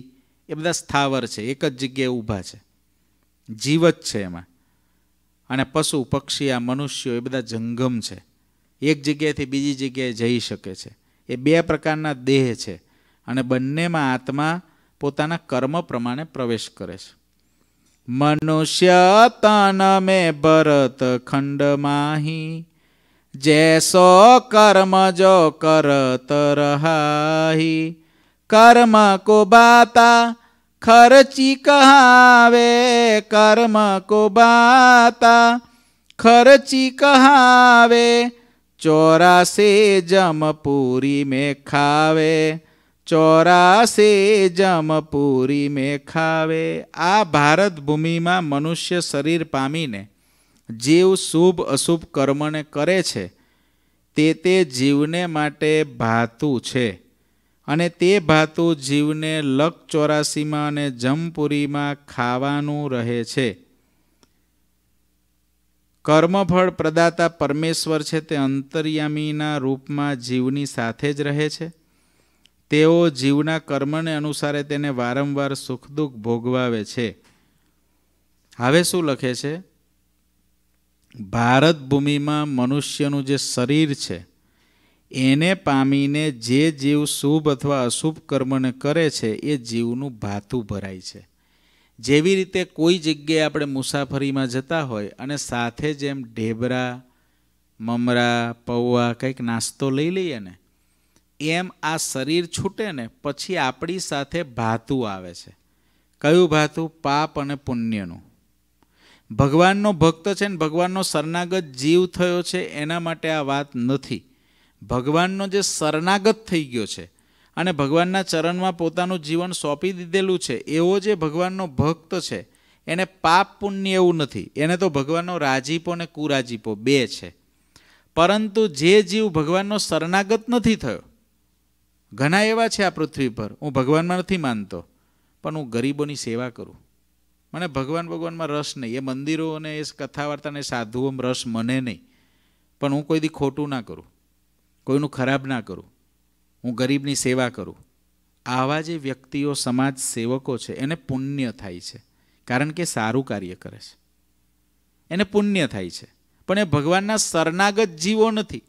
Speaker 1: એ બધા સ્થાવર છે એક જ જગ્યાએ ઊભા છે જીવત છે એમાં અને પશુ પક્ષી આ મનુષ્યો એ બધા જંગમ છે એક જગ્યાએથી બીજી જગ્યાએ જઈ શકે છે એ બે પ્રકારના દેહ છે અને બંનેમાં આત્મા પોતાના કર્મ પ્રમાણે પ્રવેશ કરે છે मनुष्य तन में बरत खंड माही जैसो कर्म जो करत रहाही कर्म को बाता खर्ची कहावे कर्म को बाता खर्ची कहावे चौरासी जमपुरी में खावे ચોરાસે જમપુરી મેખાવે આ ભારત ભૂમિમાં મનુષ્ય શરીર પામીને જીવ શુભ અશુભ કર્મને કરે છે તે તે જીવને માટે ભાતું છે અને તે ભાતું જીવને લક ચોરાસીમાં અને જમપુરીમાં ખાવાનું રહે છે કર્મફળ પ્રદાતા પરમેશ્વર છે તે અંતર્યામીના રૂપમાં જીવની સાથે જ રહે છે તેઓ જીવના કર્મને અનુસારે તેને વારંવાર સુખ દુઃખ ભોગવાવે છે હવે શું લખે છે ભારત ભૂમિમાં મનુષ્યનું જે શરીર છે એને પામીને જે જીવ શુભ અથવા અશુભ કર્મને કરે છે એ જીવનું ભાથું ભરાય છે જેવી રીતે કોઈ જગ્યાએ આપણે મુસાફરીમાં જતા હોય અને સાથે જેમ ઢેબરા મમરા પૌવા કંઈક નાસ્તો લઈ લઈએ ને એમ આ શરીર છૂટે ને પછી આપણી સાથે ભાતું આવે છે કયું ભાતું પાપ અને પુણ્યનું ભગવાનનો ભક્ત છે ને ભગવાનનો શરણાગત જીવ થયો છે એના માટે આ વાત નથી ભગવાનનો જે શરણાગત થઈ ગયો છે અને ભગવાનના ચરણમાં પોતાનું જીવન સોંપી દીધેલું છે એવો જે ભગવાનનો ભક્ત છે એને પાપ પુણ્ય એવું નથી એને તો ભગવાનનો રાજીપો અને કુરાજીપો બે છે પરંતુ જે જીવ ભગવાનનો શરણાગત નથી થયો ઘણા એવા છે આ પૃથ્વી પર હું ભગવાનમાં નથી માનતો પણ હું ગરીબોની સેવા કરું મને ભગવાન ભગવાનમાં રસ નહીં એ મંદિરો અને એ કથા વાર્તા સાધુઓમાં રસ મને નહીં પણ હું કોઈ દી ખોટું ના કરું કોઈનું ખરાબ ના કરું હું ગરીબની સેવા કરું આવા જે વ્યક્તિઓ સમાજ સેવકો છે એને પુણ્ય થાય છે કારણ કે સારું કાર્ય કરે છે એને પુણ્ય થાય છે પણ એ ભગવાનના શરણાગત જીવો નથી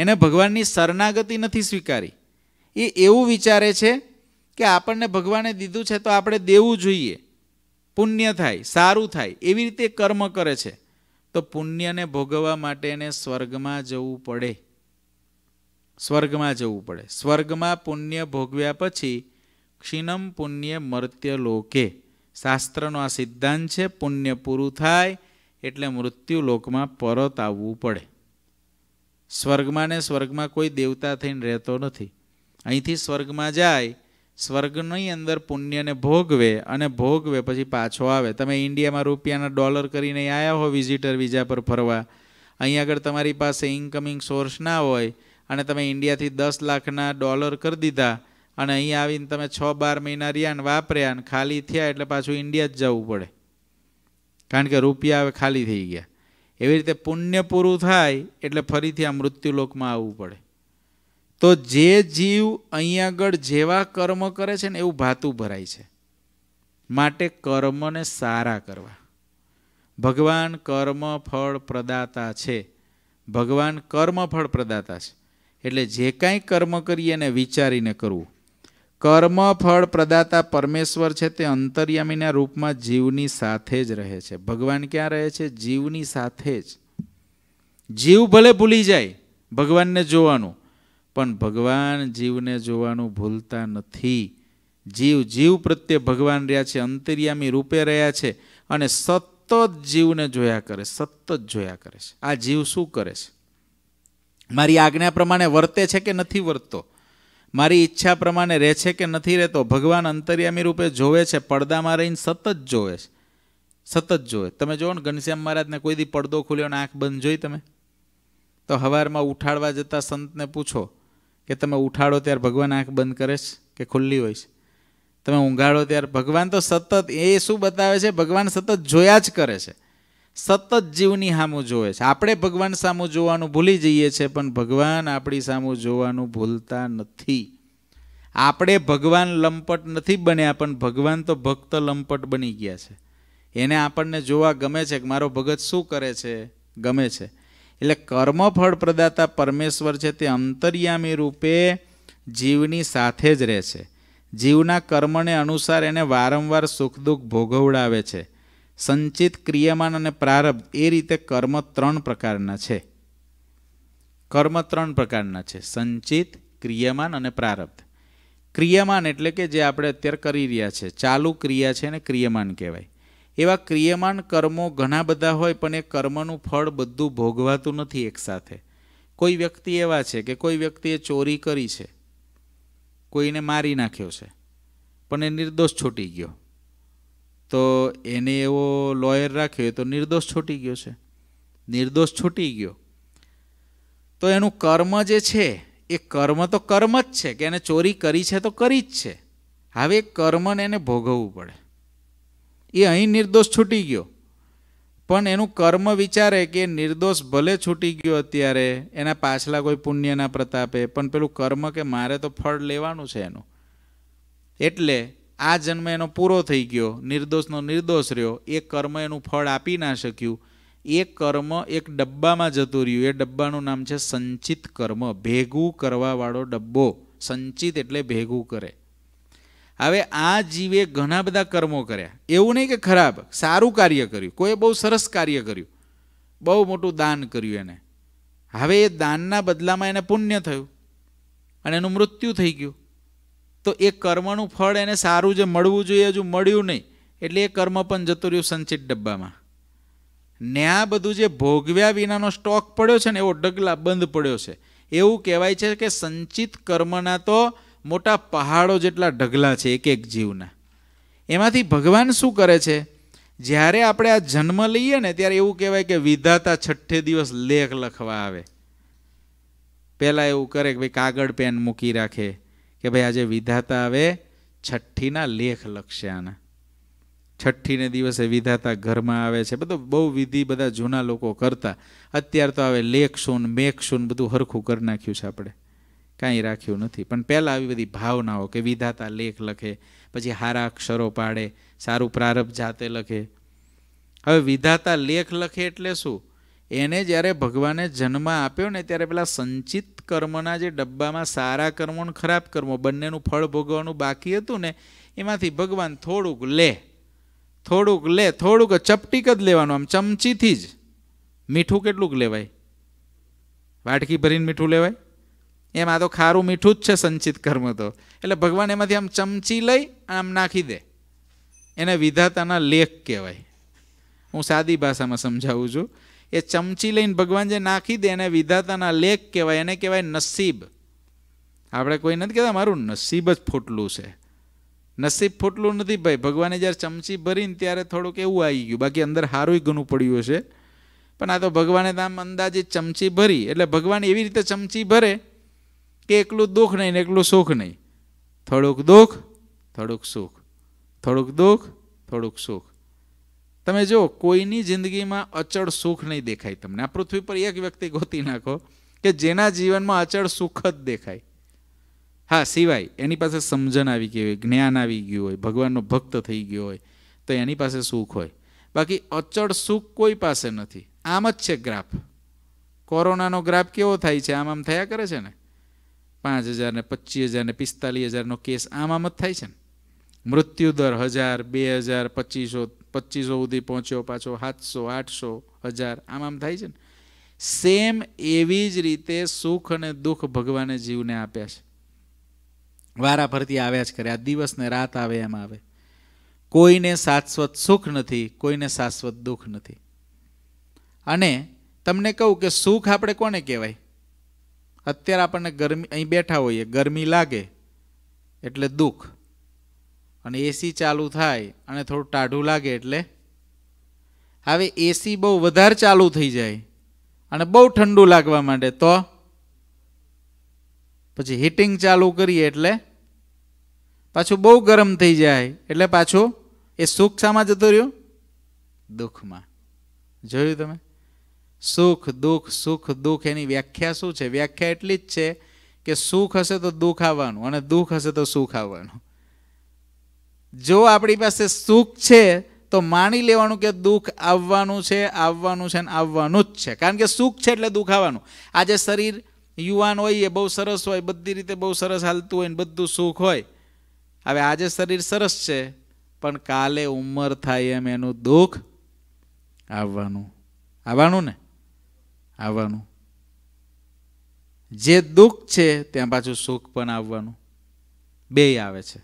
Speaker 1: એને ભગવાનની શરણાગતિ નથી સ્વીકારી એ એવું વિચારે છે કે આપણને ભગવાને દીધું છે તો આપણે દેવું જોઈએ પુણ્ય થાય સારું થાય એવી રીતે કર્મ કરે છે તો પુણ્યને ભોગવવા માટે એને સ્વર્ગમાં જવું પડે સ્વર્ગમાં જવું પડે સ્વર્ગમાં પુણ્ય ભોગવ્યા પછી ક્ષીણમ પુણ્ય મર્ત્ય લોકે શાસ્ત્રનો આ સિદ્ધાંત છે પુણ્ય પૂરું થાય એટલે મૃત્યુ લોકમાં પરત આવવું પડે સ્વર્ગમાં ને સ્વર્ગમાં કોઈ દેવતા થઈને રહેતો નથી અહીંથી સ્વર્ગમાં જાય સ્વર્ગની અંદર પુણ્યને ભોગવે અને ભોગવે પછી પાછો આવે તમે ઇન્ડિયામાં રૂપિયાના ડોલર કરીને આવ્યા હો વિઝિટર વિઝા પર ફરવા અહીં આગળ તમારી પાસે ઇન્કમિંગ સોર્સ ના હોય અને તમે ઇન્ડિયાથી દસ લાખના ડોલર કરી દીધા અને અહીં આવીને તમે છ બાર મહિના રહ્યા ને વાપર્યા ને ખાલી થયા એટલે પાછું ઇન્ડિયા જ જવું પડે કારણ કે રૂપિયા હવે ખાલી થઈ ગયા એવી રીતે પુણ્ય પૂરું થાય એટલે ફરીથી આ મૃત્યુલોકમાં આવવું પડે તો જે જીવ અહીંયા આગળ જેવા કર્મ કરે છે ને એવું ભાતું ભરાય છે માટે કર્મને સારા કરવા ભગવાન કર્મ ફળ પ્રદાતા છે ભગવાન કર્મ ફળ પ્રદાતા છે એટલે જે કાંઈ કર્મ કરીએ એને વિચારીને કરવું કર્મ ફળ પ્રદાતા પરમેશ્વર છે તે અંતર્યામીના રૂપમાં જીવની સાથે જ રહે છે ભગવાન ક્યાં રહે છે જીવની સાથે જ જીવ ભલે ભૂલી જાય ભગવાનને જોવાનું પણ ભગવાન જીવને જોવાનું ભૂલતા નથી જીવ જીવ પ્રત્યે ભગવાન રહ્યા છે અંતર્યામી રૂપે રહ્યા છે અને સતત જીવને જોયા કરે સતત જોયા કરે છે આ જીવ શું કરે છે મારી આજ્ઞા પ્રમાણે વર્તે છે કે નથી વર્તતો મારી ઈચ્છા પ્રમાણે રહે છે કે નથી રહેતો ભગવાન અંતર્યામી રૂપે જોવે છે પડદામાં રહીને સતત જોવે છે સતત જોવે તમે જુઓ ને ઘનશ્યામ મહારાજને કોઈ દી પડદો ખુલ્યો અને આંખ બંધ જોઈ તમે તો હવારમાં ઉઠાડવા જતા સંતને પૂછો કે તમે ઉઠાડો ત્યારે ભગવાન આંખ બંધ કરે છે કે ખુલ્લી હોય છે તમે ઊંઘાડો ત્યારે ભગવાન તો સતત એ શું બતાવે છે ભગવાન સતત જોયા જ કરે છે સતત જીવની સામું જોવે છે આપણે ભગવાન સામું જોવાનું ભૂલી જઈએ છીએ પણ ભગવાન આપણી સામું જોવાનું ભૂલતા નથી આપણે ભગવાન લંપટ નથી બન્યા પણ ભગવાન તો ભક્ત લંપટ બની ગયા છે એને આપણને જોવા ગમે છે કે મારો ભગત શું કરે છે ગમે છે એટલે કર્મફળ પ્રદાતા પરમેશ્વર છે તે અંતર્યામી રૂપે જીવની સાથે જ રહે છે જીવના કર્મને અનુસાર એને વારંવાર સુખ દુઃખ ભોગવડાવે છે સંચિત ક્રિયમાન અને પ્રારબ્ધ એ રીતે કર્મ ત્રણ પ્રકારના છે કર્મ ત્રણ પ્રકારના છે સંચિત ક્રિયમાન અને પ્રારબ્ધ ક્રિયમાન એટલે કે જે આપણે અત્યારે કરી રહ્યા છે ચાલુ ક્રિયા છે એને ક્રિયમાન કહેવાય એવા ક્રિયમાન કર્મો ઘણા બધા હોય પણ એ કર્મનું ફળ બધું ભોગવાતું નથી એકસાથે કોઈ વ્યક્તિ એવા છે કે કોઈ વ્યક્તિએ ચોરી કરી છે કોઈને મારી નાખ્યો છે પણ એ નિર્દોષ છૂટી ગયો તો એને એવો લોયર રાખ્યો તો નિર્દોષ છૂટી ગયો છે નિર્દોષ છૂટી ગયો તો એનું કર્મ જે છે એ કર્મ તો કર્મ જ છે કે એને ચોરી કરી છે તો કરી જ છે હવે કર્મને એને ભોગવવું પડે એ અહીં નિર્દોષ છૂટી ગયો પણ એનું કર્મ વિચારે કે નિર્દોષ ભલે છૂટી ગયો અત્યારે એના પાછલા કોઈ પુણ્યના પ્રતાપે પણ પેલું કર્મ કે મારે તો ફળ લેવાનું છે એનું એટલે આ જન્મ એનો પૂરો થઈ ગયો નિર્દોષનો નિર્દોષ રહ્યો એ કર્મ એનું ફળ આપી ના શક્યું એ કર્મ એક ડબ્બામાં જતું રહ્યું એ ડબ્બાનું નામ છે સંચિત કર્મ ભેગું કરવાવાળો ડબ્બો સંચિત એટલે ભેગું કરે હવે આ જીવે ઘણા બધા કર્મો કર્યા એવું નહીં કે ખરાબ સારું કાર્ય કર્યું કોઈએ બહુ સરસ કાર્ય કર્યું બહુ મોટું દાન કર્યું એને હવે એ દાનના બદલામાં એને પુણ્ય થયું અને એનું મૃત્યુ થઈ ગયું તો એ કર્મનું ફળ એને સારું જે મળવું જોઈએ હજુ મળ્યું નહીં એટલે એ કર્મ પણ જતું રહ્યું સંચિત ડબ્બામાં ને આ બધું જે ભોગવ્યા વિનાનો સ્ટોક પડ્યો છે ને એવો ડગલા બંધ પડ્યો છે એવું કહેવાય છે કે સંચિત કર્મના તો મોટા પહાડો જેટલા ઢગલા છે એક એક જીવના એમાંથી ભગવાન શું કરે છે જ્યારે આપણે આ જન્મ લઈએ ને ત્યારે એવું કહેવાય કે વિધાતા છઠ્ઠે દિવસ લેખ લખવા આવે પહેલાં એવું કરે કે ભાઈ કાગળ પેન મૂકી રાખે કે ભાઈ આજે વિધાતા આવે છઠ્ઠીના લેખ લખશે આના છઠ્ઠીને દિવસે વિધાતા ઘરમાં આવે છે બધું બહુ વિધિ બધા જૂના લોકો કરતા અત્યારે તો હવે લેખ શું મેખ શું બધું હરખું કરી નાખ્યું છે આપણે કાંઈ રાખ્યું નથી પણ પહેલાં આવી બધી ભાવનાઓ કે વિધાતા લેખ લખે પછી હારા અક્ષરો પાડે સારું પ્રારંભ જાતે લખે હવે વિધાતા લેખ લખે એટલે શું એને જ્યારે ભગવાને જન્મ આપ્યો ને ત્યારે પેલા સંચિત કર્મના જે ડબ્બામાં સારા કર્મો ને ખરાબ કર્મો બંનેનું ફળ ભોગવવાનું બાકી હતું ને એમાંથી ભગવાન થોડુંક લે થોડુંક લે થોડુંક ચપટીક જ લેવાનું આમ ચમચીથી જ મીઠું કેટલુંક લેવાય વાટકી ભરીને મીઠું લેવાય એમાં તો ખારું મીઠું જ છે સંચિત કર્મ તો એટલે ભગવાન એમાંથી આમ ચમચી લઈ આમ નાખી દે એને વિધાતાના લેખ કહેવાય હું સાદી ભાષામાં સમજાવું છું એ ચમચી લઈને ભગવાન જે નાખી દે એને વિધાતાના લેખ કહેવાય એને કહેવાય નસીબ આપણે કોઈ નથી કહેતા મારું નસીબ જ ફૂટલું છે નસીબ ફૂટલું નથી ભાઈ ભગવાને જ્યારે ચમચી ભરીને ત્યારે થોડુંક એવું આવી ગયું બાકી અંદર સારું ઘણું પડ્યું છે પણ આ તો ભગવાને તો આમ અંદાજે ચમચી ભરી એટલે ભગવાન એવી રીતે ચમચી ભરે કે એકલું દુઃખ નહીં ને એકલું સુખ નહીં થોડુંક દુઃખ થોડુંક સુખ થોડુંક દુઃખ થોડુંક સુખ તમે જો કોઈની જિંદગીમાં અચળ સુખ નહીં દેખાય તમને આ પૃથ્વી પર એક વ્યક્તિ ગોતી નાખો કે જેના જીવનમાં અચળ સુખ જ દેખાય હા સિવાય એની પાસે સમજણ આવી ગઈ હોય જ્ઞાન આવી ગયું હોય ભગવાનનો ભક્ત થઈ ગયો હોય તો એની પાસે સુખ હોય બાકી અચળ સુખ કોઈ પાસે નથી આમ જ છે ગ્રાફ કોરોનાનો ગ્રાફ કેવો થાય છે આમ આમ થયા કરે છે ને પાંચ હજારને ને પચીસ હજાર ને પિસ્તાલીસ હજારનો કેસ આમ આમ જ થાય છે ને મૃત્યુદર હજાર બે હજાર પચીસો પચીસો સુધી પહોંચ્યો પાછો સાતસો આઠસો હજાર આમ આમ થાય છે ને સેમ એવી જ રીતે સુખ અને દુઃખ ભગવાને જીવને આપ્યા છે વારા ફરતી આવ્યા જ કરે આ દિવસ ને રાત આવે એમ આવે કોઈને શાશ્વત સુખ નથી કોઈને શાશ્વત દુઃખ નથી અને તમને કહું કે સુખ આપણે કોને કહેવાય અત્યારે આપણને ગરમી અહીં બેઠા હોઈએ ગરમી લાગે એટલે દુઃખ અને એસી ચાલુ થાય અને થોડું ટાઢું લાગે એટલે હવે એસી બહુ વધારે ચાલુ થઈ જાય અને બહુ ઠંડુ લાગવા માંડે તો પછી હીટિંગ ચાલુ કરીએ એટલે પાછું બહુ ગરમ થઈ જાય એટલે પાછું એ સુખ શામાં જતો રહ્યો દુઃખમાં જોયું તમે સુખ દુઃખ સુખ દુઃખ એની વ્યાખ્યા શું છે વ્યાખ્યા એટલી જ છે કે સુખ હશે તો દુઃખ આવવાનું અને દુઃખ હશે તો સુખ આવવાનું જો આપણી પાસે સુખ છે તો માની લેવાનું કે દુઃખ આવવાનું છે આવવાનું છે ને આવવાનું જ છે કારણ કે સુખ છે એટલે દુઃખ આવવાનું આજે શરીર યુવાન હોય એ બહુ સરસ હોય બધી રીતે બહુ સરસ હાલતું હોય ને બધું સુખ હોય હવે આજે શરીર સરસ છે પણ કાલે ઉંમર થાય એમ એનું દુઃખ આવવાનું આવવાનું ને આવવાનું જે દુઃખ છે ત્યાં પાછું સુખ પણ આવવાનું બેય આવે છે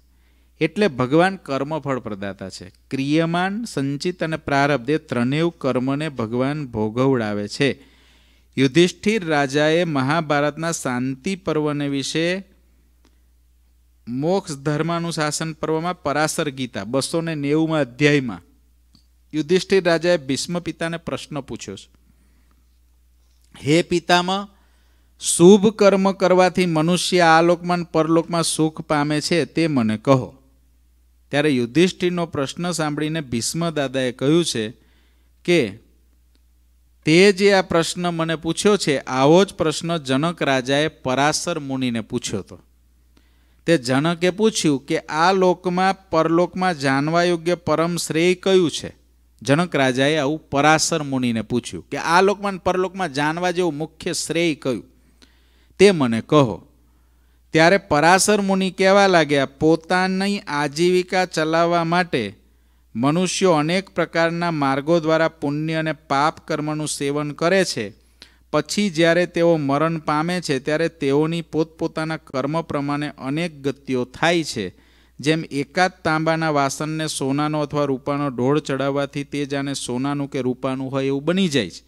Speaker 1: એટલે ભગવાન કર્મફળ પ્રદાતા છે ક્રિયમાન સંચિત અને પ્રારબ્ધ એ ત્રણેય કર્મને ભગવાન ભોગવડાવે છે યુધિષ્ઠિર રાજાએ મહાભારતના શાંતિ પર્વને વિશે મોક્ષ ધર્માનું શાસન પર્વમાં પરાસર ગીતા બસો ને નેવુંમાં અધ્યાયમાં યુધિષ્ઠિર રાજાએ ભીષ્મ પિતાને પ્રશ્ન પૂછ્યો છે હે પિતામાં શુભ કર્મ કરવાથી મનુષ્ય આ લોકમાં પરલોકમાં સુખ પામે છે તે મને કહો ત્યારે યુધિષ્ઠિરનો પ્રશ્ન સાંભળીને ભીષ્મ દાદાએ કહ્યું છે કે તે જે આ પ્રશ્ન મને પૂછ્યો છે આવો જ પ્રશ્ન જનક રાજાએ પરાશર મુનિને પૂછ્યો હતો તે જનકે પૂછ્યું કે આ લોકમાં પરલોકમાં જાણવા યોગ્ય પરમ શ્રેય કયું છે જનક રાજાએ આવું પરાશર મુનિને પૂછ્યું કે આ લોકમાં પરલોકમાં જાણવા જેવું મુખ્ય શ્રેય કયું તે મને કહો ત્યારે પરાશર મુનિ કહેવા લાગ્યા પોતાની આજીવિકા ચલાવવા માટે મનુષ્યો અનેક પ્રકારના માર્ગો દ્વારા પુણ્ય અને પાપ કર્મનું સેવન કરે છે પછી જ્યારે તેઓ મરણ પામે છે ત્યારે તેઓની પોતપોતાના કર્મ પ્રમાણે અનેક ગતિઓ થાય છે જેમ એકાદ તાંબાના વાસણને સોનાનો અથવા રૂપાનો ઢોળ ચડાવવાથી તે જાણે સોનાનું કે રૂપાનું હોય એવું બની જાય છે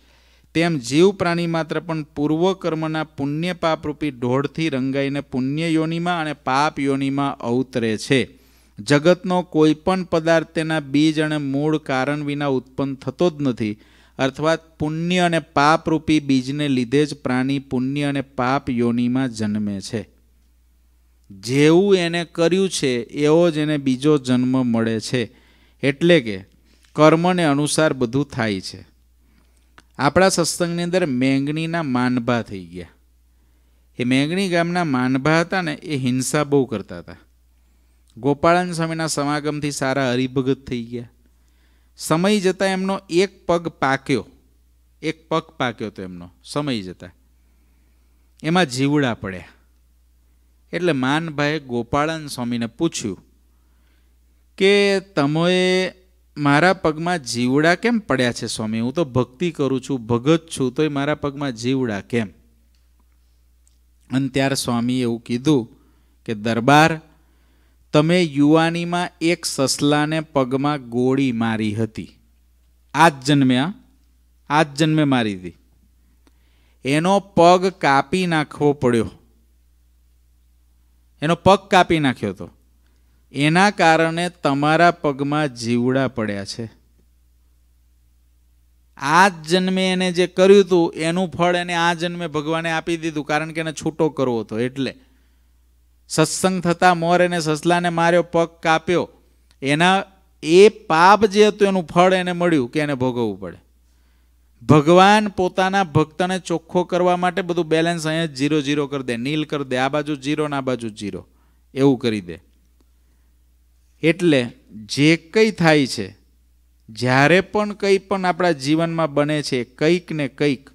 Speaker 1: તેમ જીવ પ્રાણી માત્ર પણ પૂર્વકર્મના પુણ્ય પાપરૂપી ઢોળથી રંગાઈને પુણ્ય યોનિમાં અને પાપ યોનિમાં અવતરે છે જગતનો કોઈ પણ પદાર્થ તેના બીજ અને મૂળ કારણ વિના ઉત્પન્ન થતો જ નથી અર્થવાત પુણ્ય અને પાપરૂપી બીજને લીધે જ પ્રાણી પુણ્ય અને પાપ યોનિમાં જન્મે છે જેવું એને કર્યું છે એવો જ એને બીજો જન્મ મળે છે એટલે કે કર્મને અનુસાર બધું થાય છે આપણા સત્સંગની અંદર મેંગણીના માનભા થઈ ગયા એ મેંગણી ગામના માનભા હતા ને એ હિંસા બહુ કરતા હતા ગોપાળન સ્વામીના સમાગમથી સારા હરિભગત થઈ ગયા સમય જતાં એમનો એક પગ પાક્યો એક પગ પાક્યો હતો એમનો સમય જતાં એમાં જીવડા પડ્યા એટલે માનભાઈએ ગોપાળન સ્વામીને પૂછ્યું કે તમે મારા પગમાં જીવડા કેમ પડ્યા છે સ્વામી હું તો ભક્તિ કરું છું ભગત છું તોય મારા પગમાં જીવડા કેમ અને ત્યાર સ્વામી એવું કીધું કે દરબાર તમે યુવાનીમાં એક સસલાને પગમાં ગોળી મારી હતી આ જ જન્મે આ જ જન્મે મારી હતી એનો પગ કાપી નાખવો પડ્યો એનો પગ કાપી નાખ્યો હતો એના કારણે તમારા પગમાં જીવડા પડ્યા છે આ જન્મે એને જે કર્યું હતું એનું ફળ એને આ જન્મે ભગવાને આપી દીધું કારણ કે એને છૂટો કરવો હતો એટલે સત્સંગ થતા મોર એને સસલાને માર્યો પગ કાપ્યો એના એ પાપ જે હતું એનું ફળ એને મળ્યું કે એને ભોગવવું પડે ભગવાન પોતાના ભક્તને ચોખ્ખો કરવા માટે બધું બેલેન્સ અહીંયા જીરો જીરો કરી દે નીલ કરી દે આ બાજુ જીરો ને આ બાજુ જીરો એવું કરી દે એટલે જે કંઈ થાય છે જ્યારે પણ કંઈ પણ આપણા જીવનમાં બને છે કંઈક ને કંઈક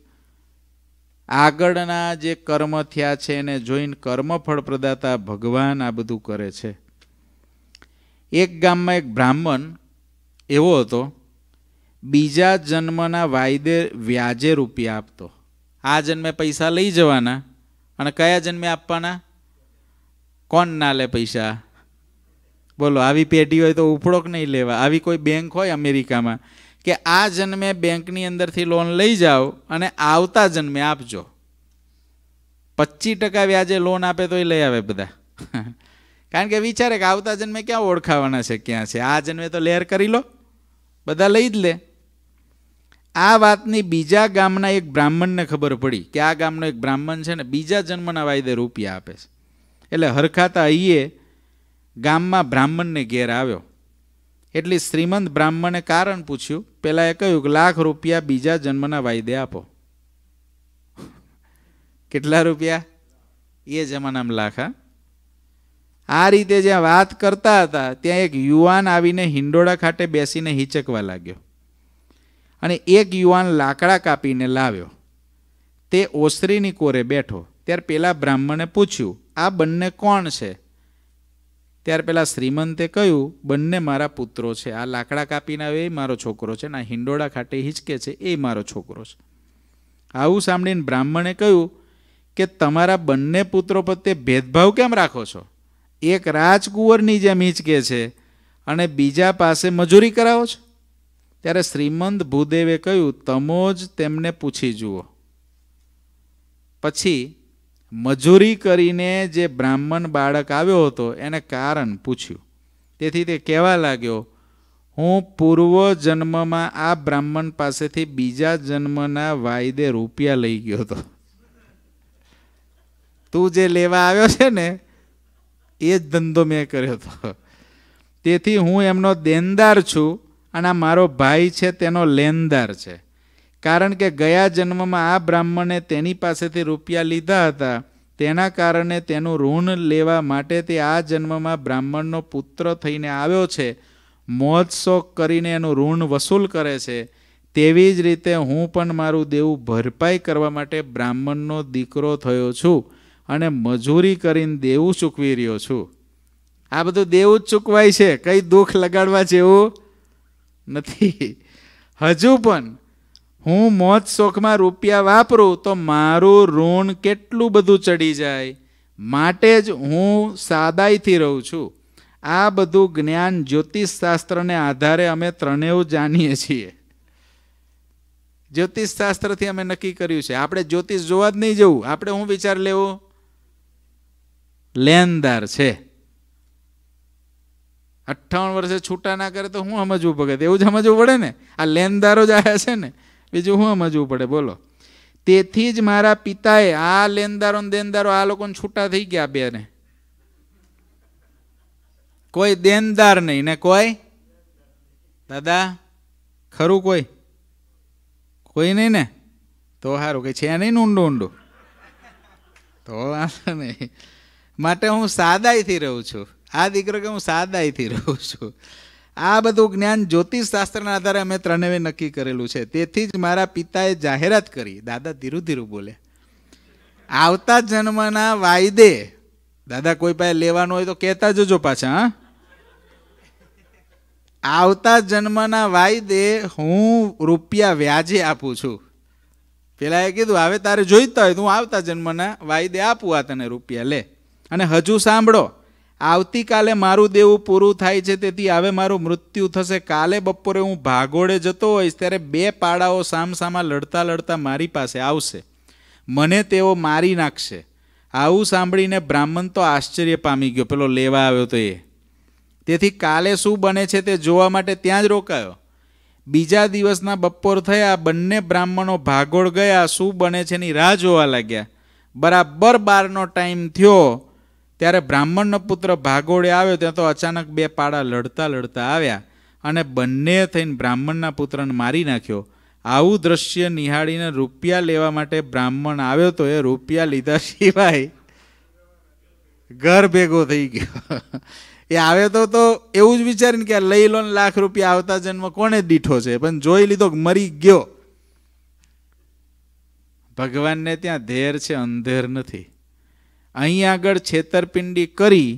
Speaker 1: આગળના જે કર્મ થયા છે એને જોઈને કર્મફળ પ્રદાતા ભગવાન આ બધું કરે છે એક ગામમાં એક બ્રાહ્મણ એવો હતો બીજા જન્મના વાયદે વ્યાજે રૂપિયા આપતો આ જન્મે પૈસા લઈ જવાના અને કયા જન્મે આપવાના કોણ ના લે પૈસા બોલો આવી પેઢી હોય તો ઉપડોક નહીં લેવા આવી કોઈ બેંક હોય અમેરિકામાં કે આ જન્મે બેંકની અંદરથી લોન લઈ જાઓ અને આવતા જન્મે આપજો પચીસ ટકા વ્યાજે લોન આપે તો એ લઈ આવે બધા કારણ કે વિચારે કે આવતા જન્મે ક્યાં ઓળખાવાના છે ક્યાં છે આ જન્મે તો લેર કરી લો બધા લઈ જ લે આ વાતની બીજા ગામના એક બ્રાહ્મણને ખબર પડી કે આ ગામનો એક બ્રાહ્મણ છે ને બીજા જન્મના વાયદે રૂપિયા આપે છે એટલે હરખાતા અહીએ ગામમાં બ્રાહ્મણને ઘેર આવ્યો એટલે શ્રીમંત બ્રાહ્મણે કારણ પૂછ્યું પહેલાં એ કહ્યું કે લાખ રૂપિયા બીજા જન્મના વાયદે આપો કેટલા રૂપિયા એ જમાનામાં લાખા આ રીતે જ્યાં વાત કરતા હતા ત્યાં એક યુવાન આવીને હિંડોળા ખાતે બેસીને હિચકવા લાગ્યો અને એક યુવાન લાકડા કાપીને લાવ્યો તે ઓસરીની કોરે બેઠો ત્યારે પેલા બ્રાહ્મણે પૂછ્યું આ બંને કોણ છે ત્યાર પેલા શ્રીમંતે કહ્યું બંને મારા પુત્રો છે આ લાકડા કાપીને આવે એ મારો છોકરો છે અને આ હિંડોળા ખાટે હિંચકે છે એ મારો છોકરો છે આવું સાંભળીને બ્રાહ્મણે કહ્યું કે તમારા બંને પુત્રો પ્રત્યે ભેદભાવ કેમ રાખો છો એક રાજકુંવરની જેમ હિંચકે છે અને બીજા પાસે મજૂરી કરાવો છો ત્યારે શ્રીમંત ભૂદેવે કહ્યું તમો જ તેમને પૂછી જુઓ પછી મજૂરી કરીને જે બ્રાહ્મણ બાળક આવ્યો હતો એને કારણ પૂછ્યું તેથી તે કહેવા લાગ્યો હું પૂર્વ જન્મમાં આ બ્રાહ્મણ પાસેથી બીજા જન્મના વાયદે રૂપિયા લઈ ગયો હતો તું જે લેવા આવ્યો છે ને એ જ ધંધો મેં કર્યો હતો તેથી હું એમનો દેનદાર છું આના મારો ભાઈ છે તેનો લેનદાર છે કારણ કે ગયા જન્મમાં આ બ્રાહ્મણે તેની પાસેથી રૂપિયા લીધા હતા તેના કારણે તેનું ઋણ લેવા માટે તે આ જન્મમાં બ્રાહ્મણનો પુત્ર થઈને આવ્યો છે મોજશોખ કરીને એનું ઋણ વસૂલ કરે છે તેવી જ રીતે હું પણ મારું દેવું ભરપાઈ કરવા માટે બ્રાહ્મણનો દીકરો થયો છું અને મજૂરી કરીને દેવું ચૂકવી રહ્યો છું આ બધું દેવું જ ચૂકવાય છે કંઈ દુઃખ લગાડવા જેવું નથી હજુ પણ હું મોજ શોખમાં રૂપિયા વાપરું તો મારું ઋણ કેટલું બધું ચડી જાય માટે જ હું સાદાઈથી રહું છું આ બધું જ્ઞાન જ્યોતિષશાસ્ત્રને આધારે અમે ત્રણેવ જાણીએ છીએ જ્યોતિષશાસ્ત્રથી અમે નક્કી કર્યું છે આપણે જ્યોતિષ જોવા જ નહીં જવું આપણે હું વિચાર લેવો લેનદાર છે અઠ્ઠાવન વર્ષે છૂટા ના કરે તો હું સમજવું પડે એવું જ સમજવું પડે ને આ લેનદારો જ આવ્યા છે ને બીજું હું સમજવું પડે બોલો તેથી જ મારા પિતાએ આ લેનદારો દેનદારો આ લોકોને છૂટા થઈ ગયા બેને કોઈ દેનદાર નહીં ને કોઈ દાદા ખરું કોઈ કોઈ નહીં ને તો સારું કંઈ છે નહીં ઊંડું ઊંડું તો વાંધો નહીં માટે હું સાદાઈથી રહું છું આ દીકરો કે હું સાદાઈથી રહું છું આ બધું જ્ઞાન જ્યોતિષ શાસ્ત્રના આધારે અમે ત્રણેવે નક્કી કરેલું છે તેથી જ મારા પિતાએ જાહેરાત કરી દાદા ધીરુ ધીરુ બોલે આવતા જન્મના વાયદે દાદા કોઈ પાસે લેવાનું હોય તો કહેતા જજો પાછા હા આવતા જન્મના વાયદે હું રૂપિયા વ્યાજે આપું છું પેલા એ કીધું હવે તારે જોઈતા હોય તો હું આવતા જન્મના વાયદે આપું આ તને રૂપિયા લે અને હજુ સાંભળો આવતીકાલે મારું દેવું પૂરું થાય છે તેથી હવે મારું મૃત્યુ થશે કાલે બપોરે હું ભાગોળે જતો હોઈશ ત્યારે બે પાડાઓ સામસામા લડતા લડતા મારી પાસે આવશે મને તેઓ મારી નાખશે આવું સાંભળીને બ્રાહ્મણ તો આશ્ચર્ય પામી ગયો પેલો લેવા આવ્યો તો એ તેથી કાલે શું બને છે તે જોવા માટે ત્યાં જ રોકાયો બીજા દિવસના બપોર થયા બંને બ્રાહ્મણો ભાગોળ ગયા શું બને છે એની રાહ જોવા લાગ્યા બરાબર બારનો ટાઈમ થયો ત્યારે બ્રાહ્મણનો પુત્ર ભાગોળે આવ્યો ત્યાં તો અચાનક બે પાડા લડતા લડતા આવ્યા અને બંને થઈને બ્રાહ્મણના પુત્રને મારી નાખ્યો આવું દ્રશ્ય નિહાળીને રૂપિયા લેવા માટે બ્રાહ્મણ આવ્યો તો એ રૂપિયા લીધા સિવાય ઘર ભેગો થઈ ગયો એ આવ્યો તો તો એવું જ વિચારીને કે લઈ લો ને લાખ રૂપિયા આવતા જન્મ કોને દીઠો છે પણ જોઈ લીધો મરી ગયો ભગવાનને ત્યાં ધેર છે અંધેર નથી અહીં આગળ છેતરપિંડી કરી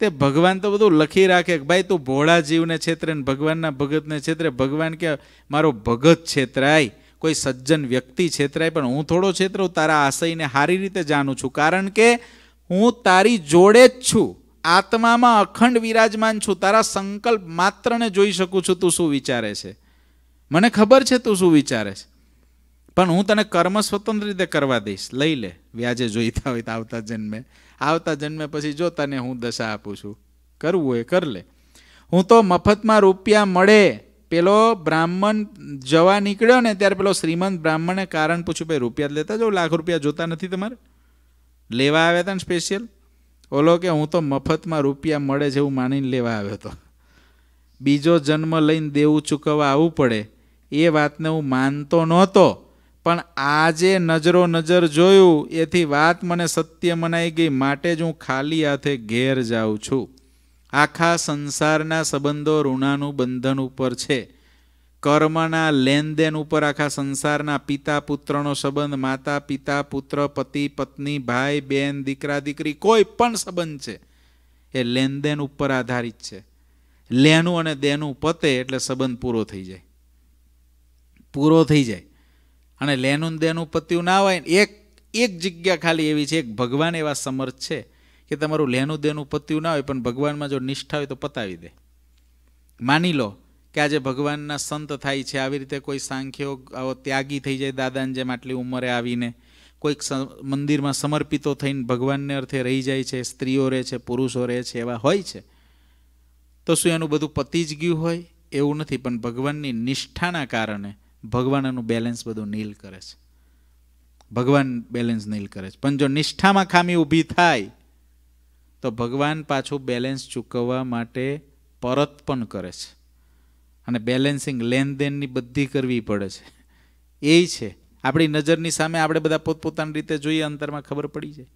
Speaker 1: તે ભગવાન તો બધું લખી રાખે ભાઈ તું ભોળા જીવને છેતરે ને ભગવાનના ભગતને છેતરે ભગવાન કે મારો ભગત છેતરાય કોઈ સજ્જન વ્યક્તિ છેતરાય પણ હું થોડો છેતરું તારા આશયને સારી રીતે જાણું છું કારણ કે હું તારી જોડે જ છું આત્મામાં અખંડ વિરાજમાન છું તારા સંકલ્પ માત્રને જોઈ શકું છું તું શું વિચારે છે મને ખબર છે તું શું વિચારે છે પણ હું તને કર્મ સ્વતંત્ર રીતે કરવા દઈશ લઈ લે વ્યાજે જોઈતા હોય તો આવતા જન્મે આવતા જન્મે પછી જો તને હું દશા આપું છું કરવું એ કર લે હું તો મફતમાં રૂપિયા મળે પેલો બ્રાહ્મણ જવા નીકળ્યો ને ત્યારે પેલો શ્રીમંત બ્રાહ્મણે કારણ પૂછ્યું ભાઈ રૂપિયા લેતા જાઓ લાખ રૂપિયા જોતા નથી તમારે લેવા આવ્યા હતા ને સ્પેશિયલ ઓલો કે હું તો મફતમાં રૂપિયા મળે છે એવું માનીને લેવા આવ્યો હતો બીજો જન્મ લઈને દેવું ચૂકવવા આવવું પડે એ વાતને હું માનતો નહોતો પણ આજે નજરો નજર જોયું એથી વાત મને સત્ય મનાઈ ગઈ માટે જ હું ખાલી હાથે ઘેર જાઉં છું આખા સંસારના સંબંધો ઋણાનું બંધન ઉપર છે કર્મના લેનદેન ઉપર આખા સંસારના પિતા પુત્રનો સંબંધ માતા પિતા પુત્ર પતિ પત્ની ભાઈ બેન દીકરા દીકરી કોઈ પણ સંબંધ છે એ લેનદેન ઉપર આધારિત છે લેનું અને દેનું પતે એટલે સંબંધ પૂરો થઈ જાય પૂરો થઈ જાય અને લેનું દેનું પત્યું ના હોય એક એક જગ્યા ખાલી એવી છે એક ભગવાન એવા સમર્થ છે કે તમારું લેનું દેનું પત્યું ના હોય પણ ભગવાનમાં જો નિષ્ઠા હોય તો પતાવી દે માની લો કે આજે ભગવાનના સંત થાય છે આવી રીતે કોઈ સાંખ્યો આવો ત્યાગી થઈ જાય દાદાની જેમ આટલી ઉંમરે આવીને કોઈક મંદિરમાં સમર્પિતો થઈને ભગવાનને અર્થે રહી જાય છે સ્ત્રીઓ રહે છે પુરુષો રહે છે એવા હોય છે તો શું એનું બધું પતી જ ગયું હોય એવું નથી પણ ભગવાનની નિષ્ઠાના કારણે ભગવાન એનું બેલેન્સ બધું નીલ કરે છે ભગવાન બેલેન્સ નીલ કરે છે પણ જો નિષ્ઠામાં ખામી ઊભી થાય તો ભગવાન પાછું બેલેન્સ ચૂકવવા માટે પરત પણ કરે છે અને બેલેન્સિંગ લેનદેનની બધી કરવી પડે છે એ છે આપણી નજરની સામે આપણે બધા પોતપોતાની રીતે જોઈએ અંતરમાં ખબર પડી જાય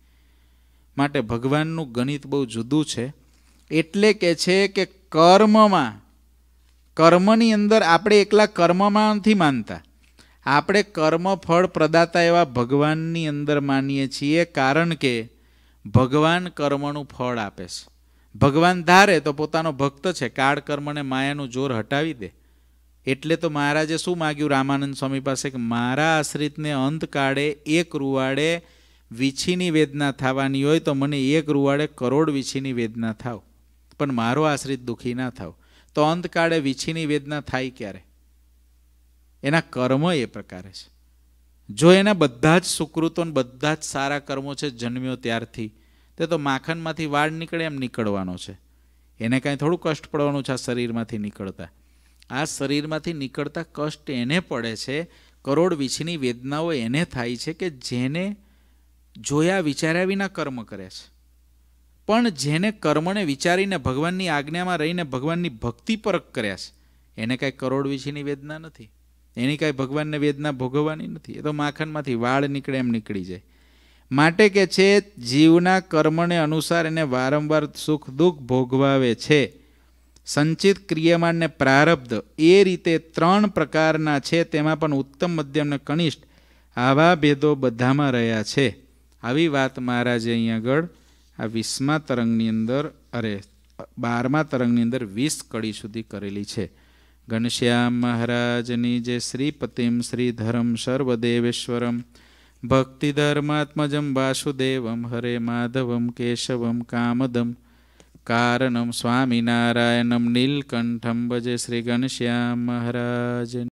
Speaker 1: માટે ભગવાનનું ગણિત બહુ જુદું છે એટલે કે છે કે કર્મમાં કર્મની અંદર આપણે એકલા કર્મમાં નથી માનતા આપણે કર્મ ફળ પ્રદાતા એવા ભગવાનની અંદર માનીએ છીએ કારણ કે ભગવાન કર્મનું ફળ આપે છે ભગવાન ધારે તો પોતાનો ભક્ત છે કાળ કર્મને માયાનું જોર હટાવી દે એટલે તો મહારાજે શું માગ્યું રામાનંદ સ્વામી પાસે કે મારા આશ્રિતને અંત કાળે એક રૂવાડે વીછીની વેદના થવાની હોય તો મને એક રૂવાડે કરોડ વીછીની વેદના થાવ પણ મારો આશ્રિત દુઃખી ના થાવ તો અંતકાળે વીછીની વેદના થાય ક્યારે એના કર્મ એ પ્રકારે છે જો એના બધા જ સુકૃતો બધા જ સારા કર્મો છે જન્મ્યો ત્યારથી તે તો માખણમાંથી વાળ નીકળે એમ નીકળવાનો છે એને કાંઈ થોડું કષ્ટ પડવાનું છે આ શરીરમાંથી નીકળતા આ શરીરમાંથી નીકળતા કષ્ટ એને પડે છે કરોડ વીછની વેદનાઓ એને થાય છે કે જેને જોયા વિચાર્યા વિના કર્મ કરે છે પણ જેને કર્મને વિચારીને ભગવાનની આજ્ઞામાં રહીને ભગવાનની ભક્તિ પરખ કર્યા છે એને કાંઈ કરોડ કરોડવીછીની વેદના નથી એની કાંઈ ભગવાનને વેદના ભોગવવાની નથી એ તો માખણમાંથી વાળ નીકળે એમ નીકળી જાય માટે કે છે જીવના કર્મને અનુસાર એને વારંવાર સુખ દુઃખ ભોગવાવે છે સંચિત ક્રિયમાનને પ્રારબ્ધ એ રીતે ત્રણ પ્રકારના છે તેમાં પણ ઉત્તમ મધ્યમ ને કનિષ્ઠ આવા ભેદો બધામાં રહ્યા છે આવી વાત મહારાજે અહીં આગળ આ વીસમા તરંગની અંદર અરે બારમા તરંગની અંદર વીસ કડી સુધી કરેલી છે ઘનશ્યામ મહારાજની જે શ્રીપતિમ શ્રીધરમ સર્વદેવેશ્વરમ ભક્તિ ધર્માત્મજમ વાસુદેવમ હરે માધવમ કેશવમ કામદમ કારણમ સ્વામિનારાયણમ નીલકંઠમ ભજે શ્રી ઘનશ્યામ મહારાજ